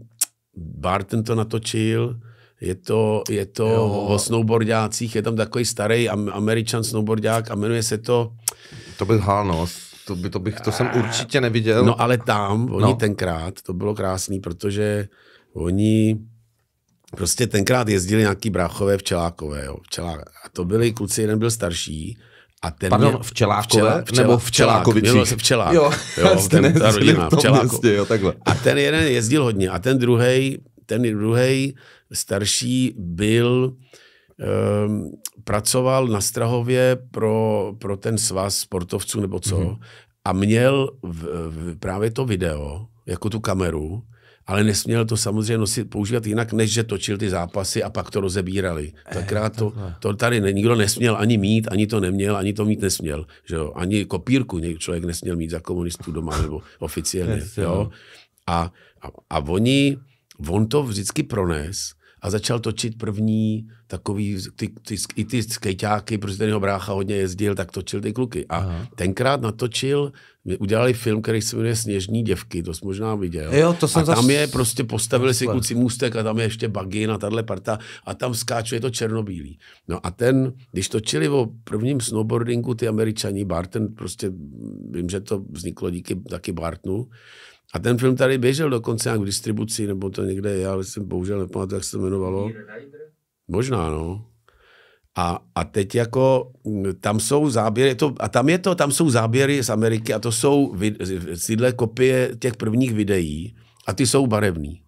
[SPEAKER 2] Barton to natočil, je to, je to jo. o snowboardácích, je tam takový starý američan snowboardák a jmenuje se to... To byl Hános to, by, to, bych, to jsem určitě neviděl. No ale tam, no. oni no. tenkrát, to bylo krásný, protože oni prostě tenkrát jezdili nějaký bráchové včelákové, jo, včelá, a to byli kluci, jeden byl starší, a ten Pardon, mě, včelákové včela, včela, nebo včelákovičí? Včelák, včelák, jo, jo ten, ta rodina, včeláko. Městě, jo, takhle. A ten jeden jezdil hodně a ten druhý, ten druhý starší byl Ehm, pracoval na Strahově pro, pro ten svaz sportovců nebo co mm-hmm. a měl v, v, právě to video, jako tu kameru, ale nesměl to samozřejmě nosit, používat jinak, než že točil ty zápasy a pak to rozebírali. Eh, Takrát to, to tady nikdo nesměl ani mít, ani to neměl, ani to mít nesměl. Že jo? Ani kopírku člověk nesměl mít za komunistů doma nebo oficiálně. jo? No. A, a, a oni, on to vždycky pronesl, a začal točit první takový, ty, ty, i ty skejťáky, protože ten jeho brácha hodně jezdil, tak točil ty kluky. A Aha. tenkrát natočil, udělali film, který se jmenuje Sněžní děvky, to jsi možná viděl. Jo, to jsem a tam zas... je prostě, postavili si kluci můstek a tam je ještě bagy na tahle parta a tam skáče, je to černobílý. No a ten, když točili o prvním snowboardingu ty američani, Barton, prostě vím, že to vzniklo díky taky Bartnu, a ten film tady běžel dokonce nějak v distribuci, nebo to někde je, ale jsem bohužel nepamatuji, jak se to jmenovalo. Možná, no. A, a teď jako mm, tam jsou záběry, to, a tam je to, tam jsou záběry z Ameriky a to jsou sídle kopie těch prvních videí a ty jsou barevný.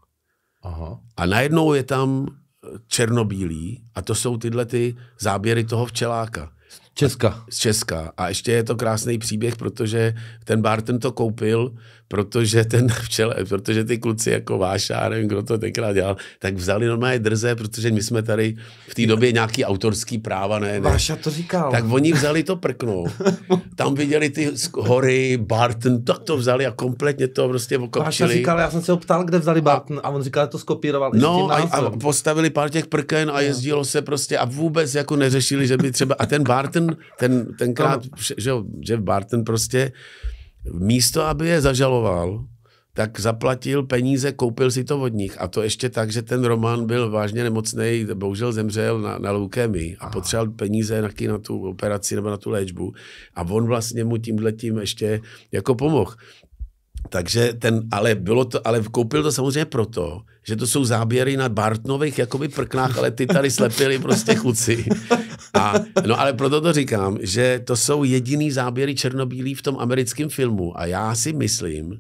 [SPEAKER 2] Aha. A najednou je tam eh, černobílý a to jsou tyhle ty záběry toho včeláka. Česka. Z Česka. A ještě je to krásný příběh, protože ten Barton to koupil, protože ten včele, protože ty kluci jako váš, já nevím, kdo to tenkrát dělal, tak vzali normálně drze, protože my jsme tady v té době nějaký autorský práva, ne, ne. Váša to říkal. Tak oni vzali to prkno. Tam viděli ty hory, Barton, tak to vzali a kompletně to prostě okopčili. Váša říkal,
[SPEAKER 1] já jsem se ho ptal, kde vzali Barton a on říkal, že to skopíroval. No a, a,
[SPEAKER 2] postavili pár těch prken a jezdilo se prostě a vůbec jako neřešili, že by třeba, a ten Barton, ten, tenkrát, no. že Barton prostě, místo, aby je zažaloval, tak zaplatil peníze, koupil si to od nich. A to ještě tak, že ten Roman byl vážně nemocný, bohužel zemřel na, na leukémii a Aha. potřeboval peníze na, na tu operaci nebo na tu léčbu. A on vlastně mu tím ještě jako pomohl. Takže ten, ale bylo to, ale koupil to samozřejmě proto, že to jsou záběry na Bartnových jakoby prknách, ale ty tady slepili prostě chuci. A, no ale proto to říkám, že to jsou jediný záběry černobílí v tom americkém filmu. A já si myslím,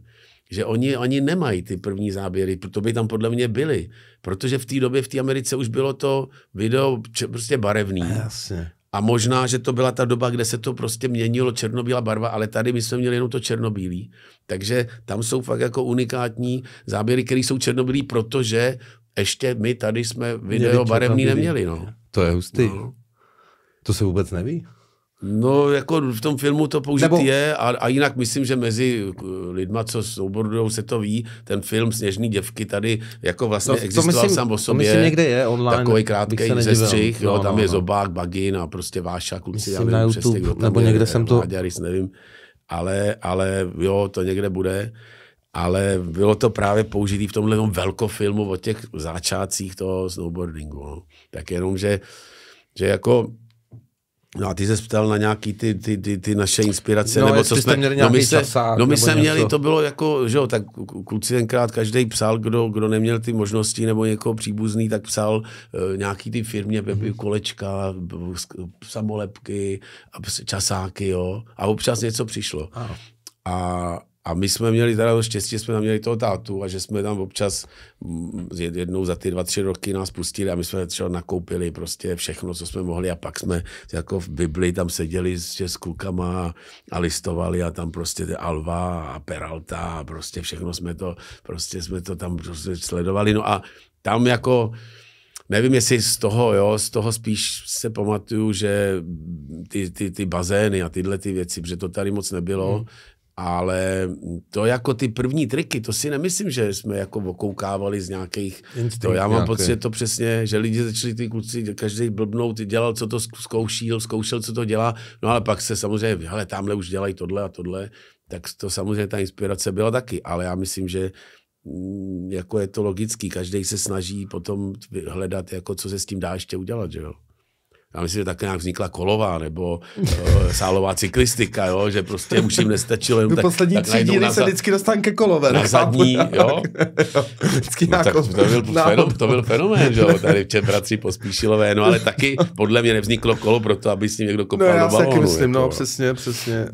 [SPEAKER 2] že oni, oni nemají ty první záběry, proto by tam podle mě byly. Protože v té době v té Americe už bylo to video prostě barevný. Jasně. A možná, že to byla ta doba, kde se to prostě měnilo černobílá barva, ale tady my jsme měli jenom to černobílý. Takže tam jsou fakt jako unikátní záběry, které jsou černobílý, protože ještě my tady jsme video barevný neměli. No.
[SPEAKER 1] To je hustý. No. To se vůbec neví.
[SPEAKER 2] No, jako v tom filmu to použitý Nebo... je a, a jinak myslím, že mezi eh, lidma, co soubordují, se to ví, ten film Sněžný děvky tady jako vlastně no, existoval myslím, sám o sobě. myslím někde je online. Takový krátký střih, no, jo, tam no, je no. Zobák, Bagin a prostě Váša, kluci, myslím, já nevím YouTube, přesně, kdo tam nebo je, někde je, jsem to... Maďaris, nevím. Ale, ale jo, to někde bude ale bylo to právě použitý v tomhle velkofilmu o těch začátcích toho snowboardingu. No. Tak jenom, že, že jako No a ty se ptal na nějaký ty, ty, ty, ty naše inspirace, no, nebo co jste, měli no my, se, časák, no my jsme něco. měli, to bylo jako, že jo, tak kluci tenkrát každý psal, kdo, kdo neměl ty možnosti nebo někoho příbuzný, tak psal uh, nějaký ty firmě, mm-hmm. kolečka, samolepky, časáky, jo, a občas něco přišlo. A, a a my jsme měli teda to štěstí, jsme tam měli toho tátu a že jsme tam občas mm, jednou za ty dva, tři roky nás pustili a my jsme třeba nakoupili prostě všechno, co jsme mohli a pak jsme jako v Bibli tam seděli s, s klukama a, a listovali a tam prostě ty Alva a Peralta a prostě všechno jsme to, prostě jsme to tam prostě sledovali. No a tam jako nevím, jestli z toho, jo, z toho spíš se pamatuju, že ty, ty, ty bazény a tyhle ty věci, protože to tady moc nebylo, hmm. Ale to jako ty první triky, to si nemyslím, že jsme jako okoukávali z nějakých... Instinct to já mám nějaký. pocit, že to přesně, že lidi začali ty kluci, každý blbnout, dělal, co to zkoušel, zkoušel, co to dělá, no ale pak se samozřejmě, hele, tamhle už dělají tohle a tohle, tak to samozřejmě ta inspirace byla taky, ale já myslím, že mm, jako je to logický, každý se snaží potom hledat, jako co se s tím dá ještě udělat, že jo já myslím, že tak nějak vznikla kolová nebo uh, sálová cyklistika, jo, že prostě už jim nestačilo. Jenom Do tak, poslední tak tří díly se vždycky
[SPEAKER 1] dostan ke kolové. Na zadní, jo.
[SPEAKER 2] vždycky no, tak, to, byl fenom, to byl fenomén, že jo, tady v Čebratři pospíšilové, no ale taky podle mě nevzniklo kolo pro to, aby s ním někdo kopal no, já do balonu. Taky myslím, no, jako, no,
[SPEAKER 1] přesně, přesně.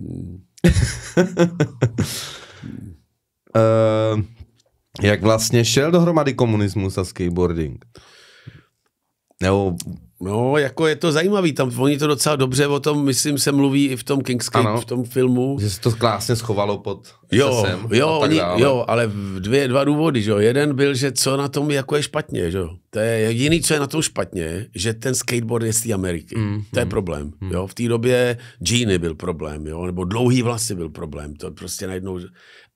[SPEAKER 1] uh, jak vlastně šel dohromady komunismus a skateboarding? Nebo No, jako
[SPEAKER 2] je to zajímavý, tam oni to docela dobře o tom, myslím, se mluví i v tom Kingscape, ano, v tom filmu. Že se to krásně schovalo pod jo, SSM jo, a tak oni, dále. jo, ale dvě, dva důvody, že jo. Jeden byl, že co na tom jako je špatně, že jo. To je jediný, co je na tom špatně, že ten skateboard je z té Ameriky. Mm, to je mm, problém, mm. jo. V té době džíny byl problém, jo, nebo dlouhý vlasy byl problém, to prostě najednou,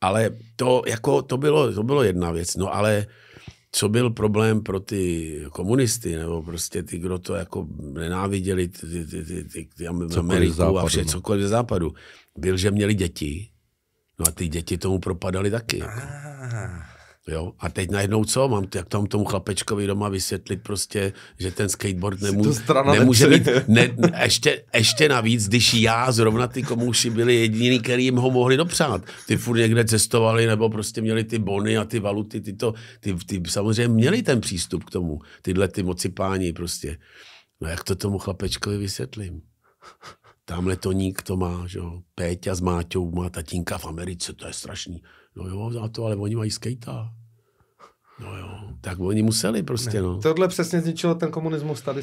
[SPEAKER 2] ale to jako, to bylo, to bylo jedna věc, no ale co byl problém pro ty komunisty, nebo prostě ty, kdo to jako nenáviděli, ty, ty, ty, ty, ty, ty Ameriku západu, a vše, no. cokoliv ze západu, byl, že měli děti, no a ty děti tomu propadaly taky. Jako. Jo? A teď najednou co? Mám jak tam tomu chlapečkovi doma vysvětlit prostě, že ten skateboard nemů, nemůže mít, ne, ještě, ještě navíc, když já zrovna ty komuši byli jediný, který jim ho mohli dopřát. Ty furt někde cestovali nebo prostě měli ty bony a ty valuty, ty to, ty, ty samozřejmě měli ten přístup k tomu, tyhle ty páni prostě. No jak to tomu chlapečkovi vysvětlím? Tamhle to nik to má, že jo. Péťa s Máťou má tatínka v Americe, to je strašný. No jo, za to, ale oni mají skejta. No jo, tak oni museli prostě, no. Tohle přesně zničilo ten komunismus
[SPEAKER 1] tady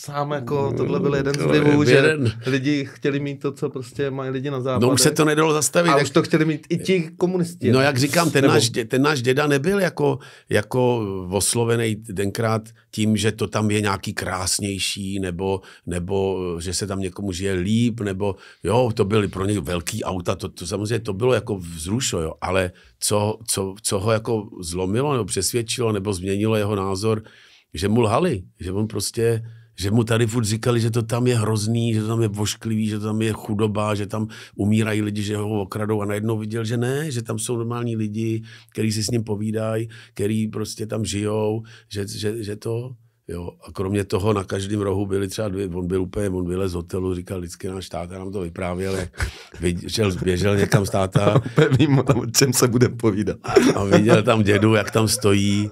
[SPEAKER 1] sám, jako mm, tohle byl jeden z divů, že lidi chtěli mít to, co prostě mají lidi na západě. No už se to
[SPEAKER 2] nedalo zastavit. A tak... už to chtěli mít i ti komunisti. No jak říkám, ten, nebo... náš, ten náš děda nebyl jako, jako oslovený denkrát tím, že to tam je nějaký krásnější, nebo, nebo že se tam někomu žije líp, nebo jo, to byly pro ně velký auta, to, to samozřejmě to bylo jako vzrušo, jo, ale co, co, co ho jako zlomilo, nebo přes přesvědčilo nebo změnilo jeho názor, že mu lhali, že on prostě že mu tady furt říkali, že to tam je hrozný, že to tam je vošklivý, že to tam je chudoba, že tam umírají lidi, že ho okradou a najednou viděl, že ne, že tam jsou normální lidi, kteří si s ním povídají, který prostě tam žijou, že, že, že to, Jo. A kromě toho na každém rohu byly třeba dvě, on byl úplně, on byl z hotelu, říkal vždycky náš táta, nám to vyprávěl, jak viděl, běžel někam z táta. Vím, o čem se bude povídat. A viděl tam dědu, jak tam stojí,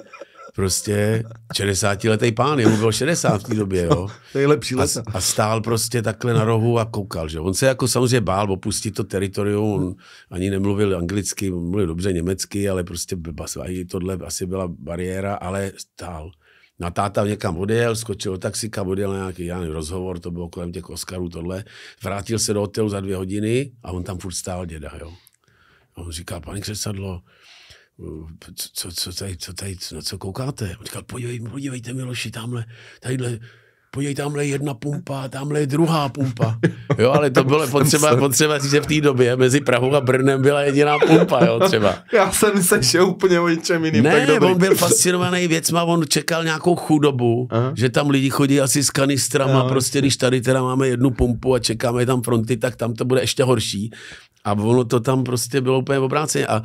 [SPEAKER 2] prostě 60-letý pán, jemu bylo 60 v té době, jo. Nejlepší leta. A, a stál prostě takhle na rohu a koukal, že On se jako samozřejmě bál opustit to teritorium, on ani nemluvil anglicky, mluvil dobře německy, ale prostě blbas, tohle asi byla bariéra, ale stál na no táta někam odjel, skočil do taxika, odjel na nějaký já nevím, rozhovor, to bylo kolem těch Oscarů, tohle. Vrátil se do hotelu za dvě hodiny a on tam furt stál děda, jo. A on říká, pane křesadlo, co, co, co tady, co tady, na co koukáte? On říkal, podívej, podívejte Miloši, tamhle, tadyhle, podívej, tamhle je jedna pumpa, tamhle je druhá pumpa. Jo, ale to bylo potřeba, potřeba říct, že v té době mezi Prahou a Brnem byla jediná pumpa, jo, třeba. Já jsem se šel úplně o ničem jiným. Ne, tak on byl fascinovaný věcma, on čekal nějakou chudobu, Aha. že tam lidi chodí asi s kanistrama, Aha. prostě když tady teda máme jednu pumpu a čekáme tam fronty, tak tam to bude ještě horší. A ono to tam prostě bylo úplně obráceně. A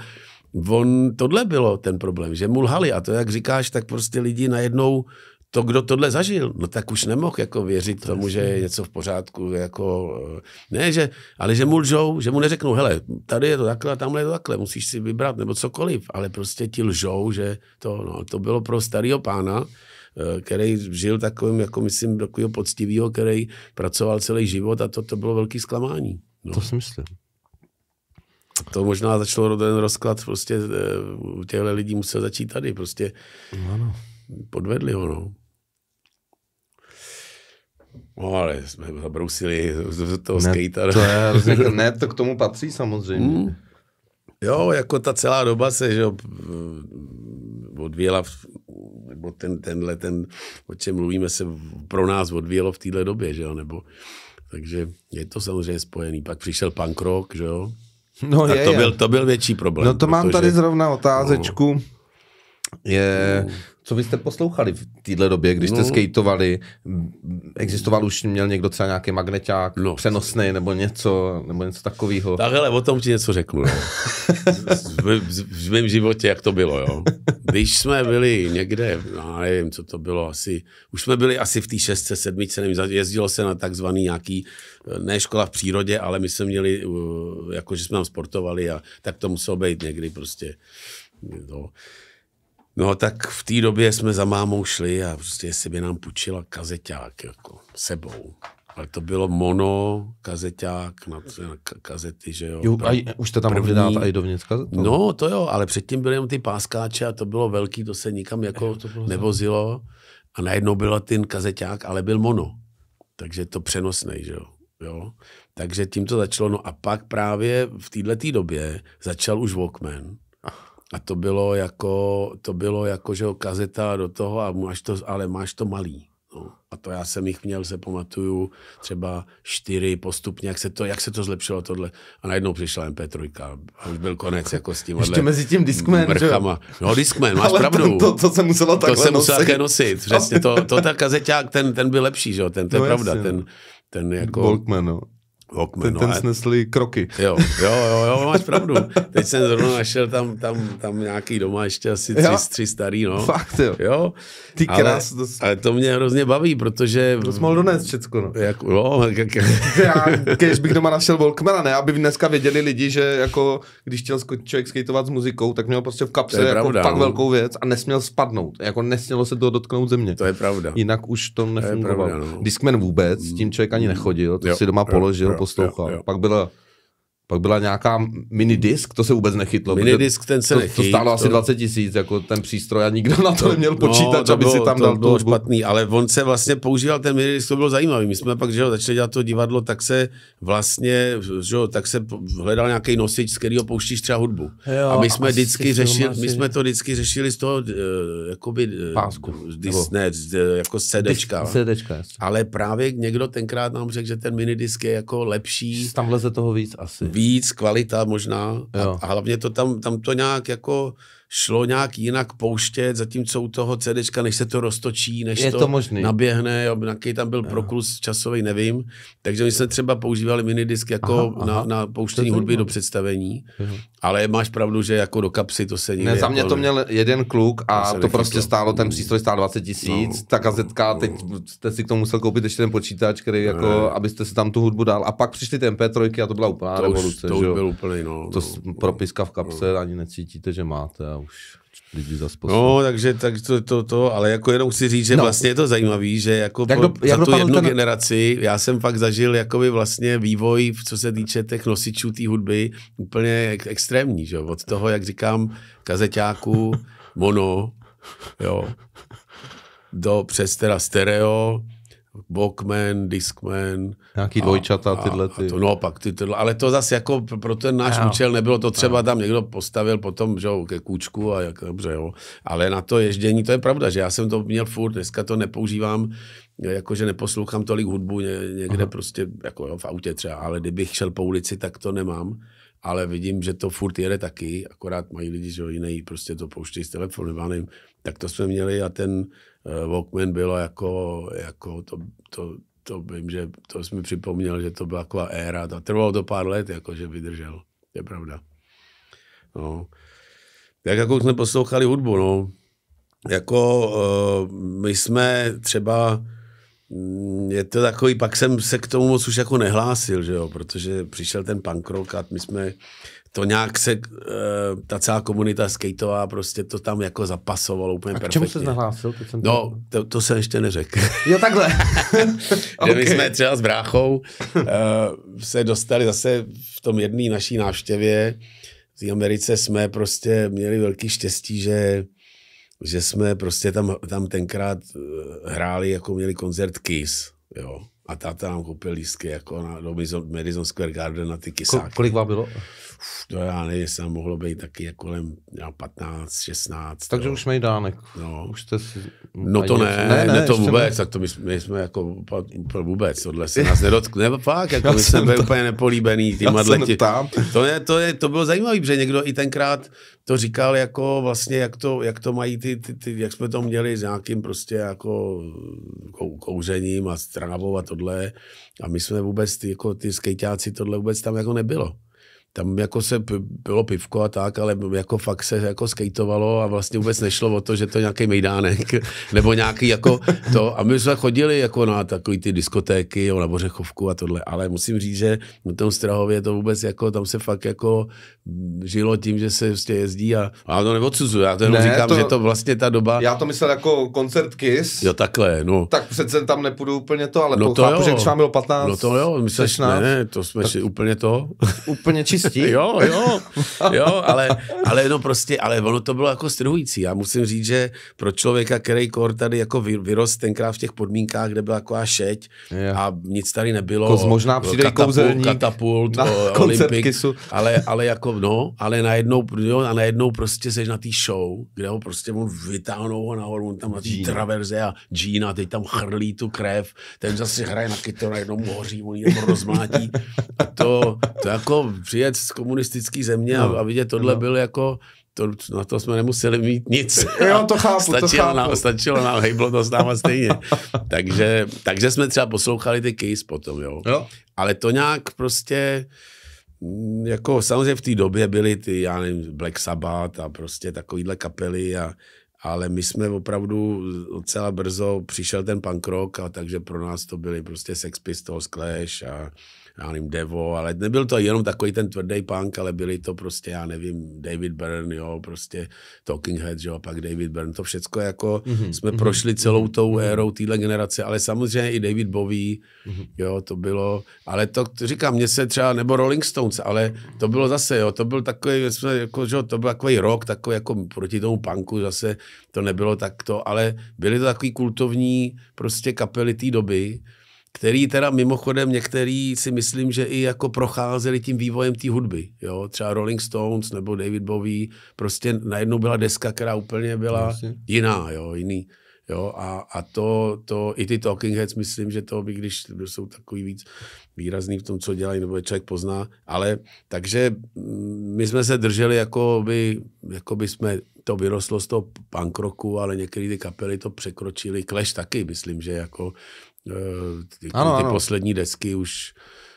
[SPEAKER 2] On, tohle bylo ten problém, že mu lhali a to, jak říkáš, tak prostě lidi najednou to, kdo tohle zažil, no tak už nemohl jako věřit to tomu, že je něco v pořádku, jako, eh, ne, že, ale že mu lžou, že mu neřeknou, hele, tady je to takhle, tamhle je to takhle, musíš si vybrat, nebo cokoliv, ale prostě ti lžou, že to, no, to bylo pro starého pána, eh, který žil takovým, jako myslím, takového poctivého, který pracoval celý život a to, to bylo velký zklamání. No. To si myslím. To možná začalo ten rozklad, prostě eh, těchto lidí musel začít tady, prostě. Ano podvedli ho, no. No ale jsme zabrousili z toho ne, skater. To je ne, to k tomu patří samozřejmě. Mm. Jo, jako ta celá doba se že, odvíjela, nebo ten, tenhle, ten, o čem mluvíme, se pro nás odvíjelo v téhle době, že jo, nebo, takže je to samozřejmě spojený. Pak přišel punk rock, že jo, no a je, to, je. Byl, to byl větší problém. No to mám protože, tady zrovna otázečku.
[SPEAKER 1] No je, no. co byste poslouchali v téhle době, když jste no. skateovali? Existoval už, měl někdo třeba nějaký magneťák, no. přenosný nebo něco, nebo něco
[SPEAKER 2] takového? Tak hele, o tom ti něco řeknu. No. v mém životě, jak to bylo, jo. Když jsme byli někde, no, nevím, co to bylo, asi, už jsme byli asi v té šestce, sedmičce, nevím, jezdilo se na takzvaný nějaký, eh, ne škola v přírodě, ale my jsme měli, eh, jako že jsme tam sportovali a tak to muselo být někdy prostě. No. No tak v té době jsme za mámou šli a prostě jestli by nám půjčila kazeťák jako sebou. Ale to bylo mono, kazeťák, na, na kazety, že jo. jo a už jste tam mohli dát i dovnitř kazetu? No, to jo, ale předtím byly jenom ty páskáče a to bylo velký, to se nikam jako jo, to bylo nevozilo. A najednou byl ten kazeťák, ale byl mono. Takže to přenosný, že jo. jo. Takže tím to začalo. No a pak právě v této době začal už Walkman a to bylo jako, to bylo jako že kazeta do toho, a máš to, ale máš to malý. No. A to já jsem jich měl, se pamatuju, třeba čtyři postupně, jak se to, jak se to zlepšilo tohle. A najednou přišla MP3 a už byl konec jako s tím. Ještě mezi tím Discman, brchama. Že? No Discman, máš Ale pravdu. To, to, to se muselo takhle To se muselo také nosit, přesně. To, to ta kazeťák, ten, ten byl lepší, že? ten, to je no, pravda. Jasně. Ten, no. ten jako... Volkman, no. Walkman, ten, no ten snesli kroky. Jo, jo, jo, jo, máš pravdu. Teď jsem zrovna našel tam, tam, tam nějaký doma, ještě asi tři, jo? tři starý, no. Fakt, jo. jo Ty krás. to... ale, to mě hrozně baví, protože... To jsi mohl donést všecko, no. Jak, jo, no, jak, Já, když bych doma našel Walkmana,
[SPEAKER 1] ne, aby dneska věděli lidi, že jako, když chtěl člověk skateovat s muzikou, tak měl prostě v kapse jako pravda, pak no. velkou věc a nesměl spadnout. Jako nesmělo se to dotknout země. To je pravda. Jinak už to nefungovalo. no. Diskmen vůbec, s tím člověk ani nechodil, to jo, si doma jo, položil, jo poslouchal. Jo, jo. Pak byla pak byla nějaká mini disk, to se vůbec nechytlo. disk ten se to, nechyt, to stálo to... asi 20
[SPEAKER 2] tisíc, jako ten přístroj a nikdo na to, neměl počítat, no, aby bylo, si tam to dal bylo špatný, ale on se vlastně používal ten mini disk, to bylo zajímavé. My jsme pak, že jo, začali dělat to divadlo, tak se vlastně, že jo, tak se hledal nějaký nosič, z kterého pouštíš třeba hudbu. Jo, a my jsme a vždycky řešili, my jsme to vždycky řešili z toho, uh, jakoby, uh, Pásku, Disney, nebo... ne, uh, jako CDčka. Dis, CDčka no. ale právě někdo tenkrát nám řekl, že ten mini disk je jako lepší. Tam leze toho víc asi víc, kvalita možná. A, a hlavně to tam, tam to nějak jako šlo nějak jinak pouštět, zatímco u toho CDčka, než se to roztočí, než je to, to možný. naběhne, nějaký tam byl proklus časový, nevím. Takže my jsme třeba používali minidisk jako aha, na, aha. na pouštění to hudby to do představení, aha. ale máš pravdu, že jako do kapsy to se nikdy... Ne, za mě jako, to měl
[SPEAKER 1] jeden kluk a to, to prostě stálo, ten mm. přístroj stál 20 tisíc, no. ta kazetka, no, teď no. jste si k tomu musel koupit ještě ten počítač, který jako, ne. abyste si tam tu hudbu dal. A pak přišly ty MP3 a to byla úplná to revoluce. Už, to už byl úplný, no. To no, no, propiska v kapse, no. ani necítíte, že máte už
[SPEAKER 2] lidi zas No, takže tak to, to, to, ale jako jenom chci říct, že no. vlastně je to zajímavé, že jako jak do, po, jak za tu jednu ten... generaci, já jsem fakt zažil jakoby vlastně vývoj, co se týče těch nosičů té hudby, úplně extrémní, že od toho, jak říkám, kazeťáku, mono, jo, do přes teda stereo, Walkman, Discman. Nějaký dvojčata, a, tyhle ty. A to, no, pak ty, tyhle, ale to zase jako pro ten náš no. účel nebylo to třeba no. tam někdo postavil potom, že ke kůčku a jak, dobře, jo. Ale na to ježdění, to je pravda, že já jsem to měl furt, dneska to nepoužívám, jakože neposlouchám tolik hudbu ně, někde Aha. prostě, jako jo, v autě třeba, ale kdybych šel po ulici, tak to nemám ale vidím, že to furt jede taky, akorát mají lidi, že jo, jiný prostě to pouštějí z telefonu, nevím. Tak to jsme měli a ten Eh, Walkman bylo jako, jako to, to, to vím, že to jsi mi připomněl, že to byla taková éra. A trvalo to pár let, jako že vydržel. Je pravda. No. Tak jako jsme poslouchali hudbu, no. Jako eh, my jsme třeba, mm, je to takový, pak jsem se k tomu moc už jako nehlásil, že jo, protože přišel ten punk rock a my jsme to nějak se, uh, ta celá komunita skateová, prostě to tam jako zapasovalo úplně A A čemu se
[SPEAKER 1] nahlásil? jsem No,
[SPEAKER 2] to, to jsem ještě neřekl. Jo, takhle. okay. My jsme třeba s bráchou uh, se dostali zase v tom jedné naší návštěvě v Americe jsme prostě měli velký štěstí, že že jsme prostě tam, tam tenkrát eh, hráli, jako měli koncert Kiss, jo. A táta nám koupil lístky jako na, do Madison Square Garden na ty kysáky. Ko, kolik vám bylo? Uf, to já nevím, jestli mohlo být taky jako kolem já, 15, 16. Takže jo.
[SPEAKER 1] už dánek. No. Už jste si... No to ne, ne, ne, ne to vůbec,
[SPEAKER 2] tak to my, jsme, my jsme jako pro vůbec, tohle se nás nedotkne, fakt, jako já my jsme byli úplně nepolíbený týma atleti. to, je, to, je, to bylo zajímavé, protože někdo i tenkrát to říkal jako vlastně, jak to, jak to mají ty, ty, ty, jak jsme to měli s nějakým prostě jako kouřením a stravou a tohle tohle a my jsme vůbec, ty, jako ty skejťáci, tohle vůbec tam jako nebylo tam jako se bylo pivko a tak, ale jako fakt se jako skejtovalo a vlastně vůbec nešlo o to, že to nějaký mejdánek, nebo nějaký jako to. A my jsme chodili jako na takový ty diskotéky, jo, na Bořechovku a tohle, ale musím říct, že na tom Strahově to vůbec jako, tam se fakt jako žilo tím, že se vlastně jezdí a, a to neodsuzuju, já to jenom ne, říkám, to, že to
[SPEAKER 1] vlastně ta doba. Já to myslel jako koncert Kiss.
[SPEAKER 2] Jo, takhle, no.
[SPEAKER 1] Tak přece tam
[SPEAKER 2] nepůjdu úplně to, ale no to chápu, jo. že když vám bylo 15, No to jo, 16, ne, to jsme tak, úplně to. Úplně čistě komunisti. jo, jo, jo, ale, ale no prostě, ale ono to bylo jako strhující. Já musím říct, že pro člověka, který kor tady jako vyrost tenkrát v těch podmínkách, kde byla jako a šeť a nic tady nebylo. Koz, možná přijde katapult, kouzelník katapult, na Olympik, ale, ale jako no, ale najednou, jo, a najednou prostě seš na té show, kde ho prostě on vytáhnou ho nahoru, on tam na té traverze a Gina, teď tam chrlí tu krev, ten zase hraje na kytaru, najednou mu hoří, on ji rozmlátí. To, to jako přijde vidět z komunistické země no. a, vidět, tohle no. byl jako to, na to jsme nemuseli mít nic. Jo, to chápu, stačilo, to chápu. Nám, stačilo nám, hejblo to s náma stejně. takže, takže jsme třeba poslouchali ty case potom, jo. jo. Ale to nějak prostě, mm, jako samozřejmě v té době byly ty, já nevím, Black Sabbath a prostě takovýhle kapely a ale my jsme opravdu docela brzo přišel ten punk rock, a takže pro nás to byly prostě Sex Pistols, Clash a, já nevím, Devo, ale nebyl to jenom takový ten tvrdý punk, ale byli to prostě, já nevím, David Byrne, jo, prostě Talking Heads, jo, pak David Byrne, to všecko jako mm-hmm. jsme mm-hmm. prošli mhm, celou mhm, tou mhm. érou téhle generace, ale samozřejmě i David Bowie, mm-hmm. jo, to bylo, ale to říkám, mně se třeba, nebo Rolling Stones, ale to bylo zase, jo, to byl takový, jsme, jako, že to byl takový rock, takový jako proti tomu punku zase, to nebylo takto, ale byly to takový kultovní prostě kapely té doby, který teda mimochodem některý si myslím, že i jako procházeli tím vývojem té hudby. Jo? Třeba Rolling Stones nebo David Bowie, prostě najednou byla deska, která úplně byla Jasně. jiná, jo? jiný. Jo? A, a to, to, i ty Talking Heads, myslím, že to by, když jsou takový víc výrazný v tom, co dělají, nebo je člověk pozná, ale takže mm, my jsme se drželi, jako by, jako by jsme to vyrostlo z toho punk rocku, ale některé ty kapely to překročily. Clash taky, myslím, že jako Eh, ty, ano, ty ano. poslední desky už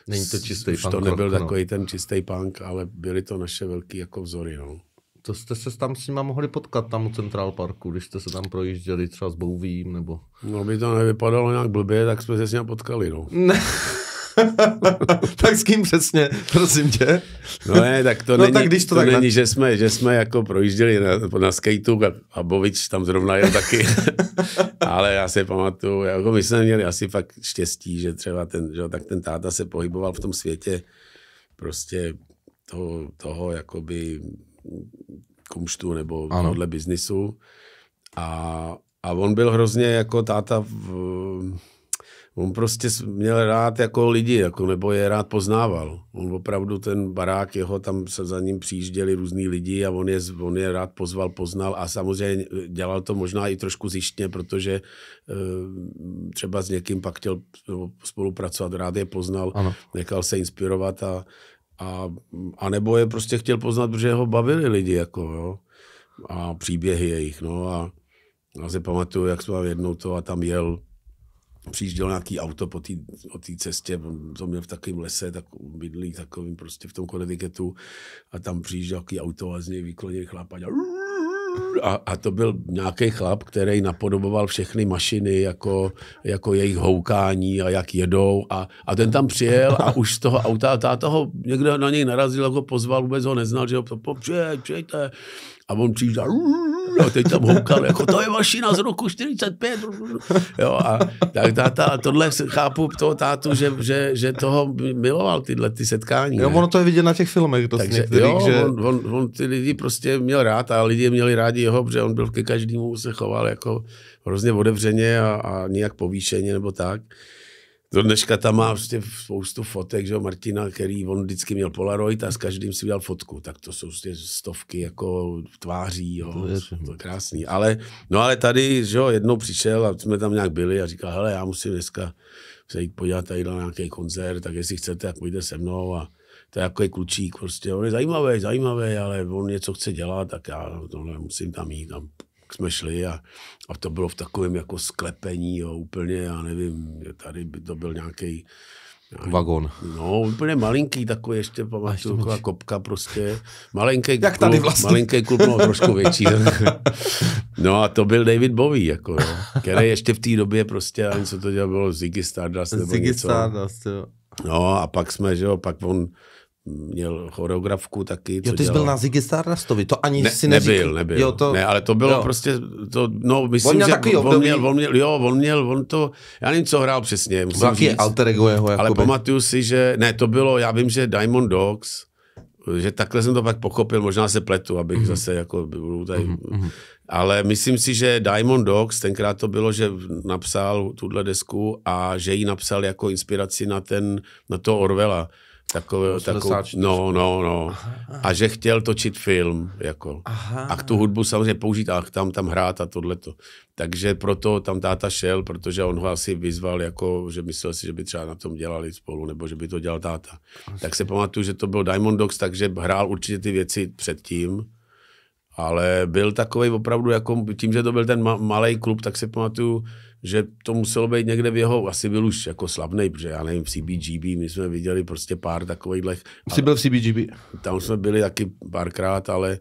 [SPEAKER 2] Není to čistý už punk to nebyl rock, takový no. ten čistý punk, ale byly to naše velký jako vzory. No.
[SPEAKER 1] To jste se tam s nima mohli potkat tam
[SPEAKER 2] u Central Parku, když jste se tam projížděli třeba s Bouvím nebo... No by to nevypadalo nějak blbě, tak jsme se s ním potkali, no. tak s kým přesně, prosím tě? no ne, tak to no, není, tak když to to tak není na... že, jsme, že jsme jako projížděli na, na skateu a, a Bovič tam zrovna jel taky. Ale já si pamatuju, jako my jsme měli asi fakt štěstí, že třeba ten, že tak ten táta se pohyboval v tom světě prostě toho, toho jakoby kumštu nebo ano. tohle biznisu. A, a on byl hrozně jako táta v, On prostě měl rád jako lidi, jako, nebo je rád poznával. On opravdu ten barák jeho, tam se za ním přijížděli různí lidi a on je, on je rád pozval, poznal a samozřejmě dělal to možná i trošku zjištně, protože eh, třeba s někým pak chtěl spolupracovat, rád je poznal, ano. nechal se inspirovat a, a, a nebo je prostě chtěl poznat, protože ho bavili lidi jako, jo, a příběhy jejich, no a já si pamatuju, jak jsme jednou to a tam jel přijížděl nějaký auto po té cestě, to měl v takovém lese, tak bydlí takovým prostě v tom Connecticutu a tam přijížděl nějaký auto a z něj vyklonil chlap a dělal a, a to byl nějaký chlap, který napodoboval všechny mašiny jako, jako jejich houkání a jak jedou a, a ten tam přijel a už z toho auta, táta ho někdo na něj narazil, jako pozval, vůbec ho neznal, že ho to přijď, přijďte a on přijížděl jo, teď tam houkal, jako to je mašina z roku 45. Jo, a tak táta, tohle chápu toho tátu, že, že, že toho miloval tyhle ty setkání. Jo, ono to je
[SPEAKER 1] vidět na těch filmech dost Takže, některých, jo, že...
[SPEAKER 2] on, on, on, ty lidi prostě měl rád a lidi měli rádi jeho, protože on byl ke každému se choval jako hrozně otevřeně a, a nějak povýšeně nebo tak. To dneška tam má prostě spoustu fotek, že Martina, který on vždycky měl Polaroid a s každým si udělal fotku, tak to jsou prostě stovky jako tváří, jo, to je to krásný. Ale, no ale tady, že jo, jednou přišel a jsme tam nějak byli a říkal, hele, já musím dneska se jít podívat tady na nějaký koncert, tak jestli chcete, tak pojďte se mnou a to je jako klučík, prostě on je zajímavý, zajímavý, ale on něco chce dělat, tak já tohle no, musím tam jít. Tam jsme šli a, a to bylo v takovém jako sklepení, jo, úplně, já nevím, tady by to byl nějaký Vagon. No, úplně malinký, takový ještě pamatuju, taková kopka prostě. Malinký Jak klub, tady vlastně. malinký klub, no trošku větší. no a to byl David Bowie, jako jo, který ještě v té době prostě, ani co to dělalo, bylo Ziggy Stardust nebo Ziggy něco. Stardust, jo. No a pak jsme, že jo, pak on měl choreografku taky. jo, ty jsi byl na
[SPEAKER 1] Ziggy Stardustovi, to ani ne, si Nebyl, nebyl. Jo, to... Ne, ale to bylo jo. prostě,
[SPEAKER 2] to, no, myslím, on měl že takový on, měl, on měl, jo, on měl, on to, já nevím, co hrál přesně. Musím Jaký říct, alter ego jeho, Ale pamatuju si, že, ne, to bylo, já vím, že Diamond Dogs, že takhle jsem to pak pochopil, možná se pletu, abych mm-hmm. zase jako byl tady. Mm-hmm. Ale myslím si, že Diamond Dogs, tenkrát to bylo, že napsal tuhle desku a že ji napsal jako inspiraci na ten, na to Orvela. Takového, takovou, no, no, no. Aha, aha. A že chtěl točit film, jako. Aha. A tu hudbu samozřejmě použít a tam, tam hrát a tohleto. Takže proto tam táta šel, protože on ho asi vyzval, jako, že myslel si, že by třeba na tom dělali spolu, nebo že by to dělal táta. Asi. Tak se pamatuju, že to byl Diamond Dogs, takže hrál určitě ty věci předtím, ale byl takový opravdu, jako tím, že to byl ten ma- malý klub, tak se pamatuju, že to muselo být někde v jeho, asi byl už jako slavný, protože já nevím, v CBGB, my jsme viděli prostě pár takových. Jsi byl v CBGB? Tam jsme byli taky párkrát, ale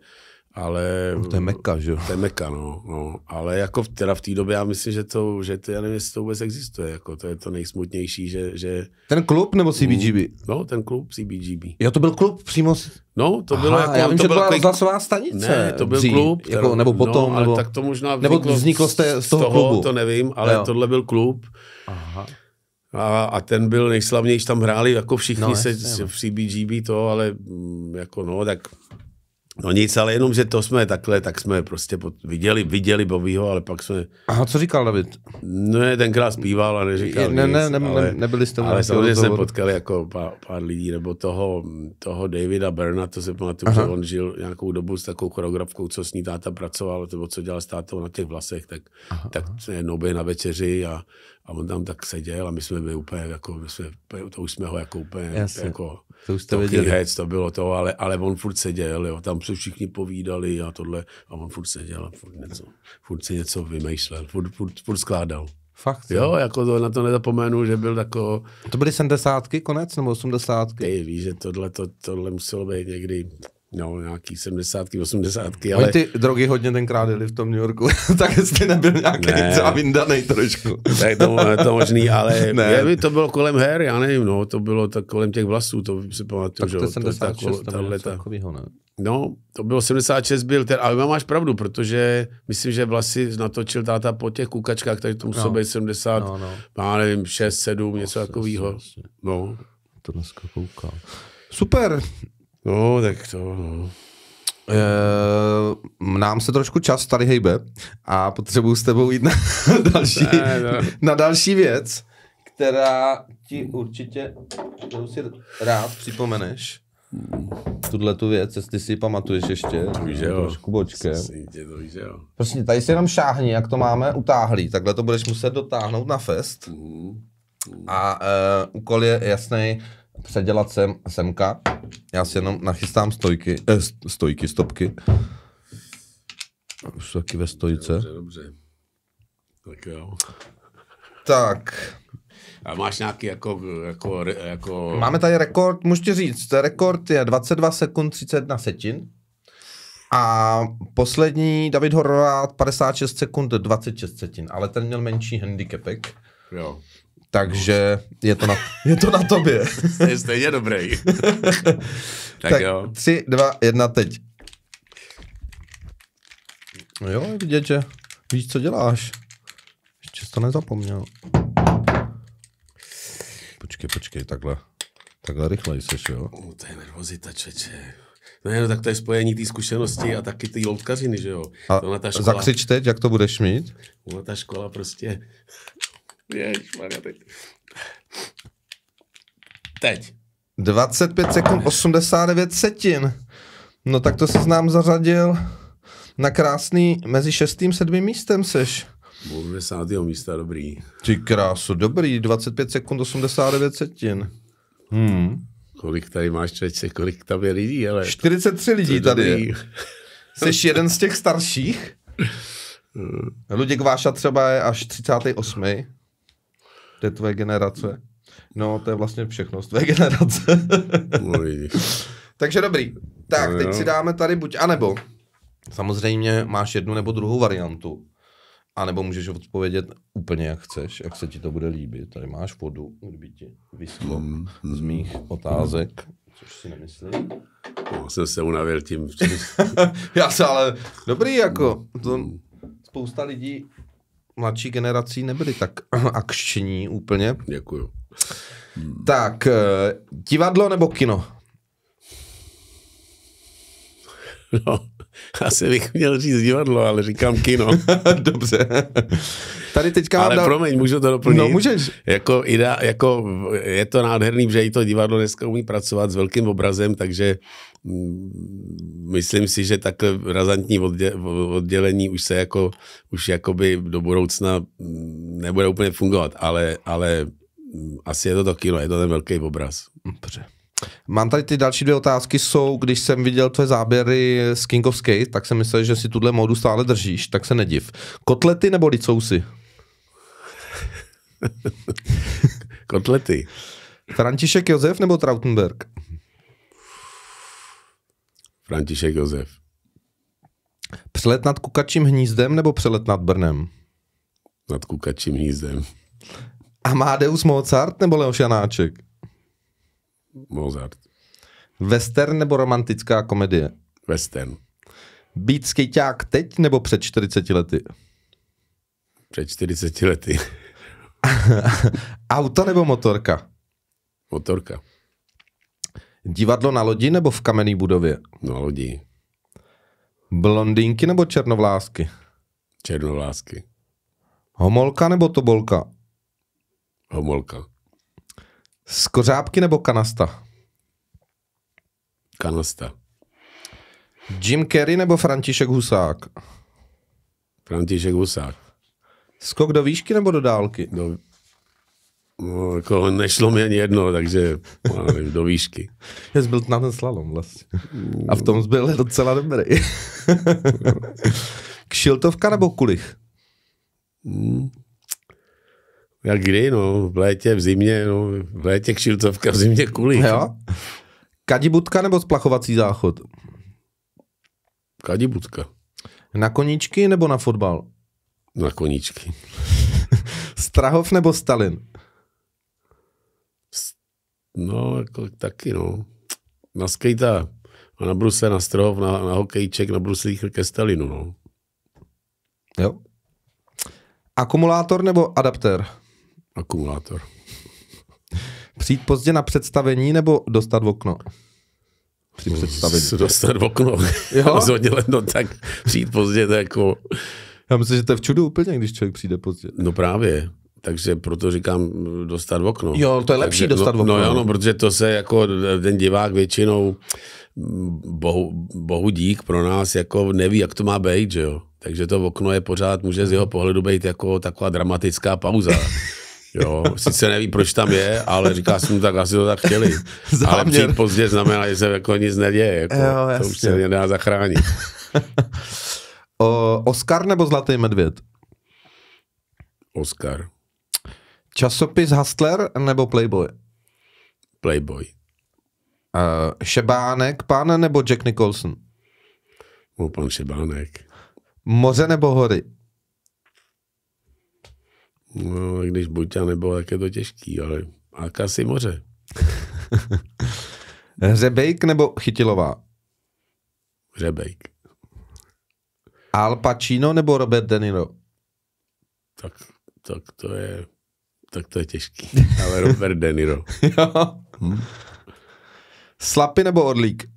[SPEAKER 2] ale... No, to je meka, že jo? To je meka, no. no. Ale jako v, teda v té době já myslím, že to, že to, já nevím, jestli to vůbec existuje. Jako to je to nejsmutnější, že... že... Ten klub nebo CBGB? Mm, no, ten klub CBGB.
[SPEAKER 1] Jo, to byl klub
[SPEAKER 2] přímo... No, to bylo Aha, jako... Já vím, to že to byla takový... zlasová stanice. Ne, to byl dřív, klub. jako, nebo no, potom, no, ale nebo... tak to možná vzniklo, nebo vzniklo z, té, z, toho, toho klubu. to nevím, ale jo. tohle byl klub. Aha. A, a ten byl nejslavnější, tam hráli jako všichni no, se, se no. v CBGB to, ale mm, jako no, tak No nic, ale jenom, že to jsme takhle, tak jsme prostě viděli, viděli Bobbyho, ale pak jsme... Aha, co říkal David? No ne, tenkrát zpíval a neříkal ne, nic, ne, ne, ale, nebyli jste Ale samozřejmě jsme potkali jako pár, pár, lidí, nebo toho, toho Davida Berna, to se pamatuju, že on žil nějakou dobu s takovou choreografkou, co s ní táta pracoval, nebo co dělal s tátou na těch vlasech, tak, Aha. tak jednou byli na večeři a, a on tam tak seděl a my jsme byli úplně, jako, my jsme, to už jsme ho jako úplně, Jasně. jako to už jste to věděli. Hec, to bylo to, ale, ale on furt seděl, jo. tam se všichni povídali a tohle, a on furt seděl a furt, něco, furt si něco vymýšlel, furt, furt, furt skládal. Fakt. Jo, jo, jako to, na to
[SPEAKER 1] nezapomenu,
[SPEAKER 2] že byl jako. To byly 70 konec nebo 80 Ty víš, že tohle, to, tohle muselo být někdy No, nějaký 70, 80. Ale... Oni ty drogy hodně tenkrát jeli v
[SPEAKER 1] tom New Yorku, tak jestli nebyl nějaký ne. třeba
[SPEAKER 2] vyndanej trošku. tak to, to možný, ale ne. Je, by to bylo kolem her, já nevím, no, to bylo tak kolem těch vlasů, to si pamatuju. Tak to že, 76, to, je ta, ta, takovýho, ne? No, to bylo 76 byl ten, ale máš pravdu, protože myslím, že vlasy natočil táta po těch kukačkách, takže to muselo no. být 70, no, no. já nevím, 6, 7, no, něco takového. No. To dneska koukal.
[SPEAKER 1] Super, No, tak to, no. Uh, nám se trošku čas tady hejbe a potřebuji s tebou jít na další, ne, ne. na další věc, která ti určitě, kterou si rád připomeneš. Tuhle tu věc, jestli si ji pamatuješ ještě. To víš, Trošku bočke. To víš, Prostě tady si jenom šáhni, jak to máme utáhlý. Takhle to budeš muset dotáhnout na fest. Mm. A uh, úkol je jasný předělat sem, semka. Já si jenom nachystám stojky, eh, stojky, stopky. Už jsou taky ve stojce. Dobře,
[SPEAKER 2] dobře. Tak jo. Tak. A máš nějaký jako, jako, jako... Máme tady
[SPEAKER 1] rekord, můžu říct, rekord je 22 sekund 30 na setin. A poslední David Horvát 56 sekund 26 setin, ale ten měl menší handicapek. Jo. Takže je to na, je to na tobě. Je stejně dobrý. tak, tak jo. Tři, dva, jedna, teď. No jo, vidět, že víš, co děláš. Ještě jsi to nezapomněl. Počkej, počkej, takhle. Takhle rychleji seš, jo? U, to je nervozita,
[SPEAKER 2] čeče. Ne, no tak to je spojení té zkušenosti a taky ty loutkařiny, že jo? A ta škola, zakřič
[SPEAKER 1] teď, jak to budeš mít?
[SPEAKER 2] No, ta škola prostě Ježišmarja, teď. Teď.
[SPEAKER 1] 25 sekund 89 setin. No tak to se nám zařadil na krásný mezi šestým sedmým místem seš.
[SPEAKER 2] Od místa, dobrý. Ty krásu, dobrý,
[SPEAKER 1] 25 sekund 89 setin.
[SPEAKER 2] Hmm. Kolik tady máš člověče, kolik tam je lidí, ale... 43
[SPEAKER 1] to, lidí to tady dobrý. je. Jsi jeden z těch starších? Luděk Váša třeba je až 38. To je tvoje generace. No, to je vlastně všechno z tvé generace. Takže dobrý. Tak, no, teď jo. si dáme tady buď anebo. Samozřejmě máš jednu nebo druhou variantu. A nebo můžeš odpovědět úplně jak chceš, jak se ti to bude líbit. Tady máš vodu, kdyby ti vyschlo mm, z hmm. mých otázek, což si nemyslím. No, jsem se unavil tím. Já se ale, dobrý jako, to hmm. spousta lidí mladší generací nebyli tak akční úplně. Děkuju. Tak, eh, divadlo nebo kino?
[SPEAKER 2] No, Asi bych měl říct divadlo, ale říkám kino. Dobře. Tady teďka... Ale dal... promiň, můžu to doplnit? No, můžeš. Jako, ide, jako je to nádherný, že i to divadlo dneska umí pracovat s velkým obrazem, takže mm, myslím si, že takhle razantní oddělení už se jako, už jakoby do budoucna mm, nebude úplně fungovat, ale, ale mm, asi je to to kino, je to ten velký obraz. Dobře.
[SPEAKER 1] Mám tady ty další dvě otázky, jsou, když jsem viděl tvé záběry z King of Skate, tak jsem myslel, že si tuhle modu stále držíš, tak se nediv. Kotlety nebo licousy? Kotlety. František Josef nebo Trautenberg? František Josef. Přelet nad kukačím hnízdem nebo přelet nad Brnem? Nad kukačím hnízdem. Amadeus Mozart nebo Leoš Janáček? Mozart. Western nebo romantická komedie? Western. Být skejťák teď nebo před 40 lety? Před 40 lety. Auto nebo motorka? Motorka. Divadlo na lodi nebo v kamenné budově? Na lodi. Blondýnky nebo černovlásky? Černovlásky. Homolka nebo tobolka? Homolka. Skořápky nebo kanasta? Kanasta. Jim Carrey nebo František Husák?
[SPEAKER 2] František Husák. Skok do výšky nebo do dálky? Do, no, jako nešlo mi ani jedno, takže no, nevím, do výšky.
[SPEAKER 1] Já byl na ten slalom vlastně. A v tom byl docela dobrý. Kšiltovka
[SPEAKER 2] nebo kulich? Hmm. Jak kdy, no, v létě, v zimě, no, v létě kšilcovka, v zimě kulí. Jo? Kadibutka nebo
[SPEAKER 1] splachovací záchod? Kadibutka. Na koníčky nebo na fotbal? Na koníčky. Strahov nebo Stalin?
[SPEAKER 2] No, jako taky, no. Na skejta, na bruse, na Strahov, na, na hokejček, na bruslích ke Stalinu, no. Jo. Akumulátor nebo adaptér? Akumulátor.
[SPEAKER 1] Přijít pozdě na představení nebo dostat v okno?
[SPEAKER 2] Při hmm, představení. Se dostat v okno. Jo? no tak přijít pozdě to jako... Já myslím, že to je v čudu úplně, když člověk přijde pozdě. No právě. Takže proto říkám mm, dostat v okno. Jo, to je lepší Takže, no, dostat v no okno. No, no jo, no, protože to se jako ten divák většinou, mm, bohu, bohu dík pro nás, jako neví, jak to má být, že jo. Takže to v okno je pořád, může z jeho pohledu být jako taková dramatická pauza. Jo, sice neví, proč tam je, ale říká jsem mu, tak asi to tak chtěli. Záměr. Ale přijít pozdě znamená, že se jako nic neděje. Jako, jo, to už se nedá zachránit. o, Oscar
[SPEAKER 1] nebo Zlatý medvěd? Oscar. Časopis Hustler nebo Playboy? Playboy. Uh, šebánek, pán nebo Jack Nicholson? No, pan Šebánek. Moře nebo
[SPEAKER 2] hory? No, když buď a nebo, tak je to těžký, ale a si moře. Řebejk nebo
[SPEAKER 1] Chytilová? Řebejk. Al Pacino nebo Robert De Niro? Tak, tak to je, tak to je těžký, ale Robert De Niro. jo. Hm? Slapy nebo Orlík?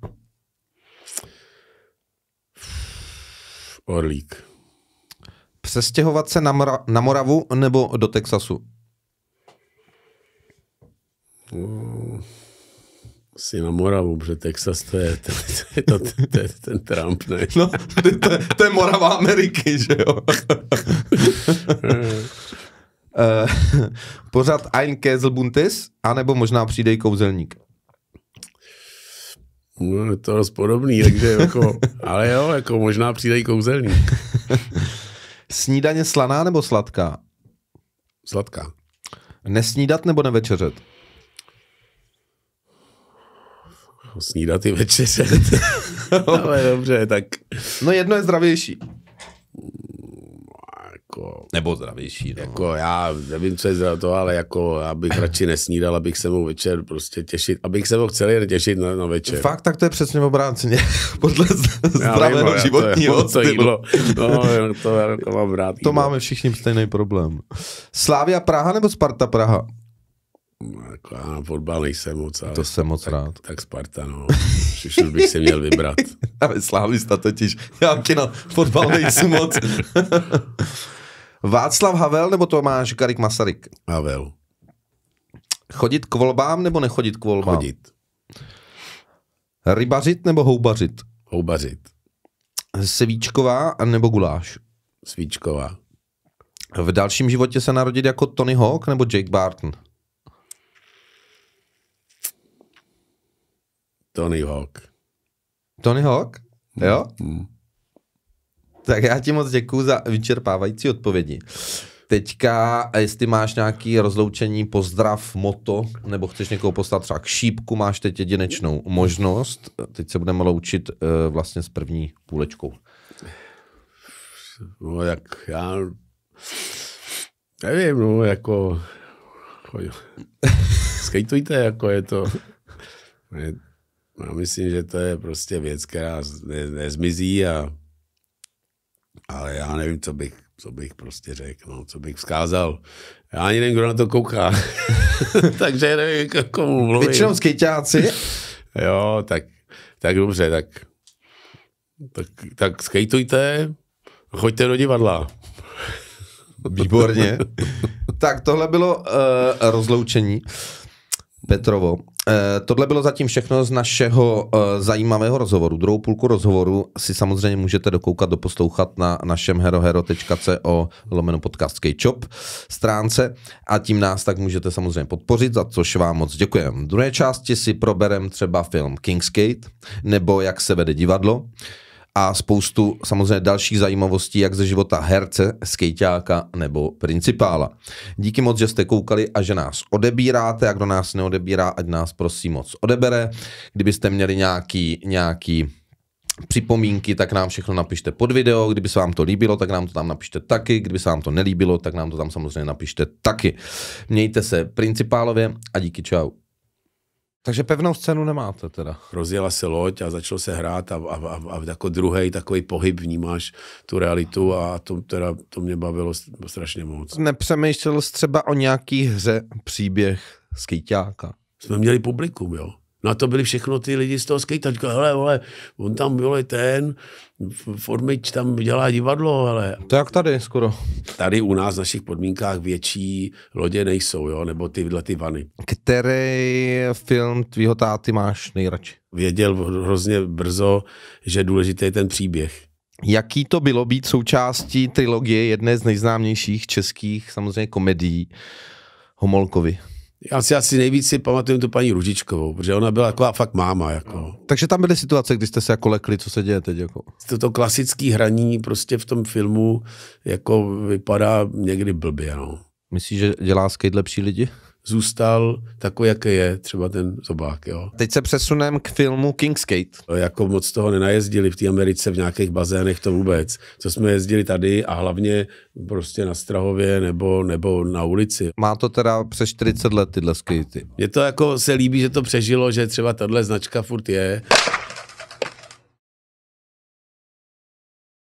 [SPEAKER 1] Orlík. Přestěhovat se na, Mora- na Moravu nebo do Texasu?
[SPEAKER 2] No, hmm. si na Moravu, protože Texas to je, to, to je, to, to je ten Trump, ne? No, to, to, to je Morava Ameriky, že
[SPEAKER 1] jo? Eh, pořád Ein Käselbuntis, anebo možná přijde kouzelník? No, je to dost podobný, takže jako, ale jo, jako možná přijde kouzelník. Snídaně slaná nebo sladká? Sladká. Nesnídat nebo nevečeřet? Snídat i
[SPEAKER 2] večeřet. Ale dobře, tak... No jedno je zdravější. Jako, Nebo zdravější. No. Jako já nevím, co je za to, ale jako abych radši nesnídal, abych se mu večer prostě těšit, abych se mu chtěl jen těšit na, na večer. Fakt, tak
[SPEAKER 1] to je přesně obráceně. Podle zdravého životního to, je, to No, to, to, mám rád jídlo. to máme všichni stejný problém. Slávia Praha nebo Sparta Praha?
[SPEAKER 2] No, jako já na fotbal nejsem moc, ale To jsem moc tak, rád. Tak Sparta, no. Všichni bych si měl vybrat. Ale slávista totiž. Já ti na fotbal nejsem moc.
[SPEAKER 1] Václav Havel nebo Tomáš Garik Masaryk? Havel. Chodit k volbám nebo nechodit k volbám? Chodit. Rybařit nebo houbařit? Houbařit. Svíčková nebo guláš? Svíčková. V dalším životě se narodit jako Tony Hawk nebo Jake Barton? Tony Hawk. Tony Hawk? Jo? Mm. Tak já ti moc děkuji za vyčerpávající odpovědi. Teďka, jestli máš nějaký rozloučení, pozdrav, moto, nebo chceš někoho poslat třeba k šípku, máš teď jedinečnou možnost. Teď se budeme loučit uh, vlastně s první půlečkou. No
[SPEAKER 2] jak já... Nevím, no jako... Skejtujte, jako je to... Já myslím, že to je prostě věc, která ne, nezmizí a ale já nevím, co bych, co bych prostě řekl, no, co bych vzkázal. Já ani nevím, kdo na to kouká. Takže nevím, komu mluvím. Většinou skejťáci. jo, tak, tak dobře, tak, tak, tak skejtujte, choďte do divadla. Výborně. tak tohle bylo uh,
[SPEAKER 1] rozloučení. Petrovo, Eh, tohle bylo zatím všechno z našeho eh, zajímavého rozhovoru. Druhou půlku rozhovoru si samozřejmě můžete dokoukat, doposlouchat na našem herohero.co lomeno podcast Kejčop stránce a tím nás tak můžete samozřejmě podpořit, za což vám moc děkujeme. V druhé části si proberem třeba film Kingsgate nebo Jak se vede divadlo a spoustu samozřejmě dalších zajímavostí, jak ze života herce, skejťáka nebo principála. Díky moc, že jste koukali a že nás odebíráte a kdo nás neodebírá, ať nás prosím moc odebere. Kdybyste měli nějaký, nějaký připomínky, tak nám všechno napište pod video. Kdyby se vám to líbilo, tak nám to tam napište taky. Kdyby se vám to nelíbilo, tak nám to tam samozřejmě napište taky. Mějte se
[SPEAKER 2] principálově a díky čau.
[SPEAKER 1] Takže pevnou scénu nemáte teda.
[SPEAKER 2] Rozjela se loď a začalo se hrát a, a, a, a jako druhý takový pohyb vnímáš tu realitu a to, teda, to mě bavilo strašně moc.
[SPEAKER 1] Nepřemýšlel jsi třeba o nějaký hře příběh
[SPEAKER 2] skýťáka? Jsme měli publikum, jo. No a to byli všechno ty lidi z toho skate. Říkali, hele, vole, on tam, byl ten, Formič tam dělá divadlo, ale... To jak tady skoro. Tady u nás v našich podmínkách větší lodě nejsou, jo, nebo tyhle ty vany.
[SPEAKER 1] Který film tvýho táty máš nejradši? Věděl hrozně brzo, že důležitý je ten příběh. Jaký to bylo být součástí trilogie jedné z nejznámějších českých samozřejmě komedií Homolkovi?
[SPEAKER 2] Já si asi nejvíc si pamatuju tu paní Ružičkovou, protože ona byla taková fakt máma. Jako. No. Takže tam byly situace, kdy jste se jako lekli, co se děje teď? Jako. Toto klasické hraní prostě v tom filmu jako vypadá někdy blbě. No. Myslíš, že dělá skate lepší lidi? zůstal takový, jaký je, třeba ten zobák. Jo. Teď se přesuneme k filmu Kingskate. Jako moc toho nenajezdili v té Americe, v nějakých bazénech to vůbec. Co jsme jezdili tady a hlavně prostě na Strahově nebo, nebo na ulici. Má to teda přes 40 let tyhle skatey. Mně to jako se líbí, že to přežilo, že třeba tahle značka furt je.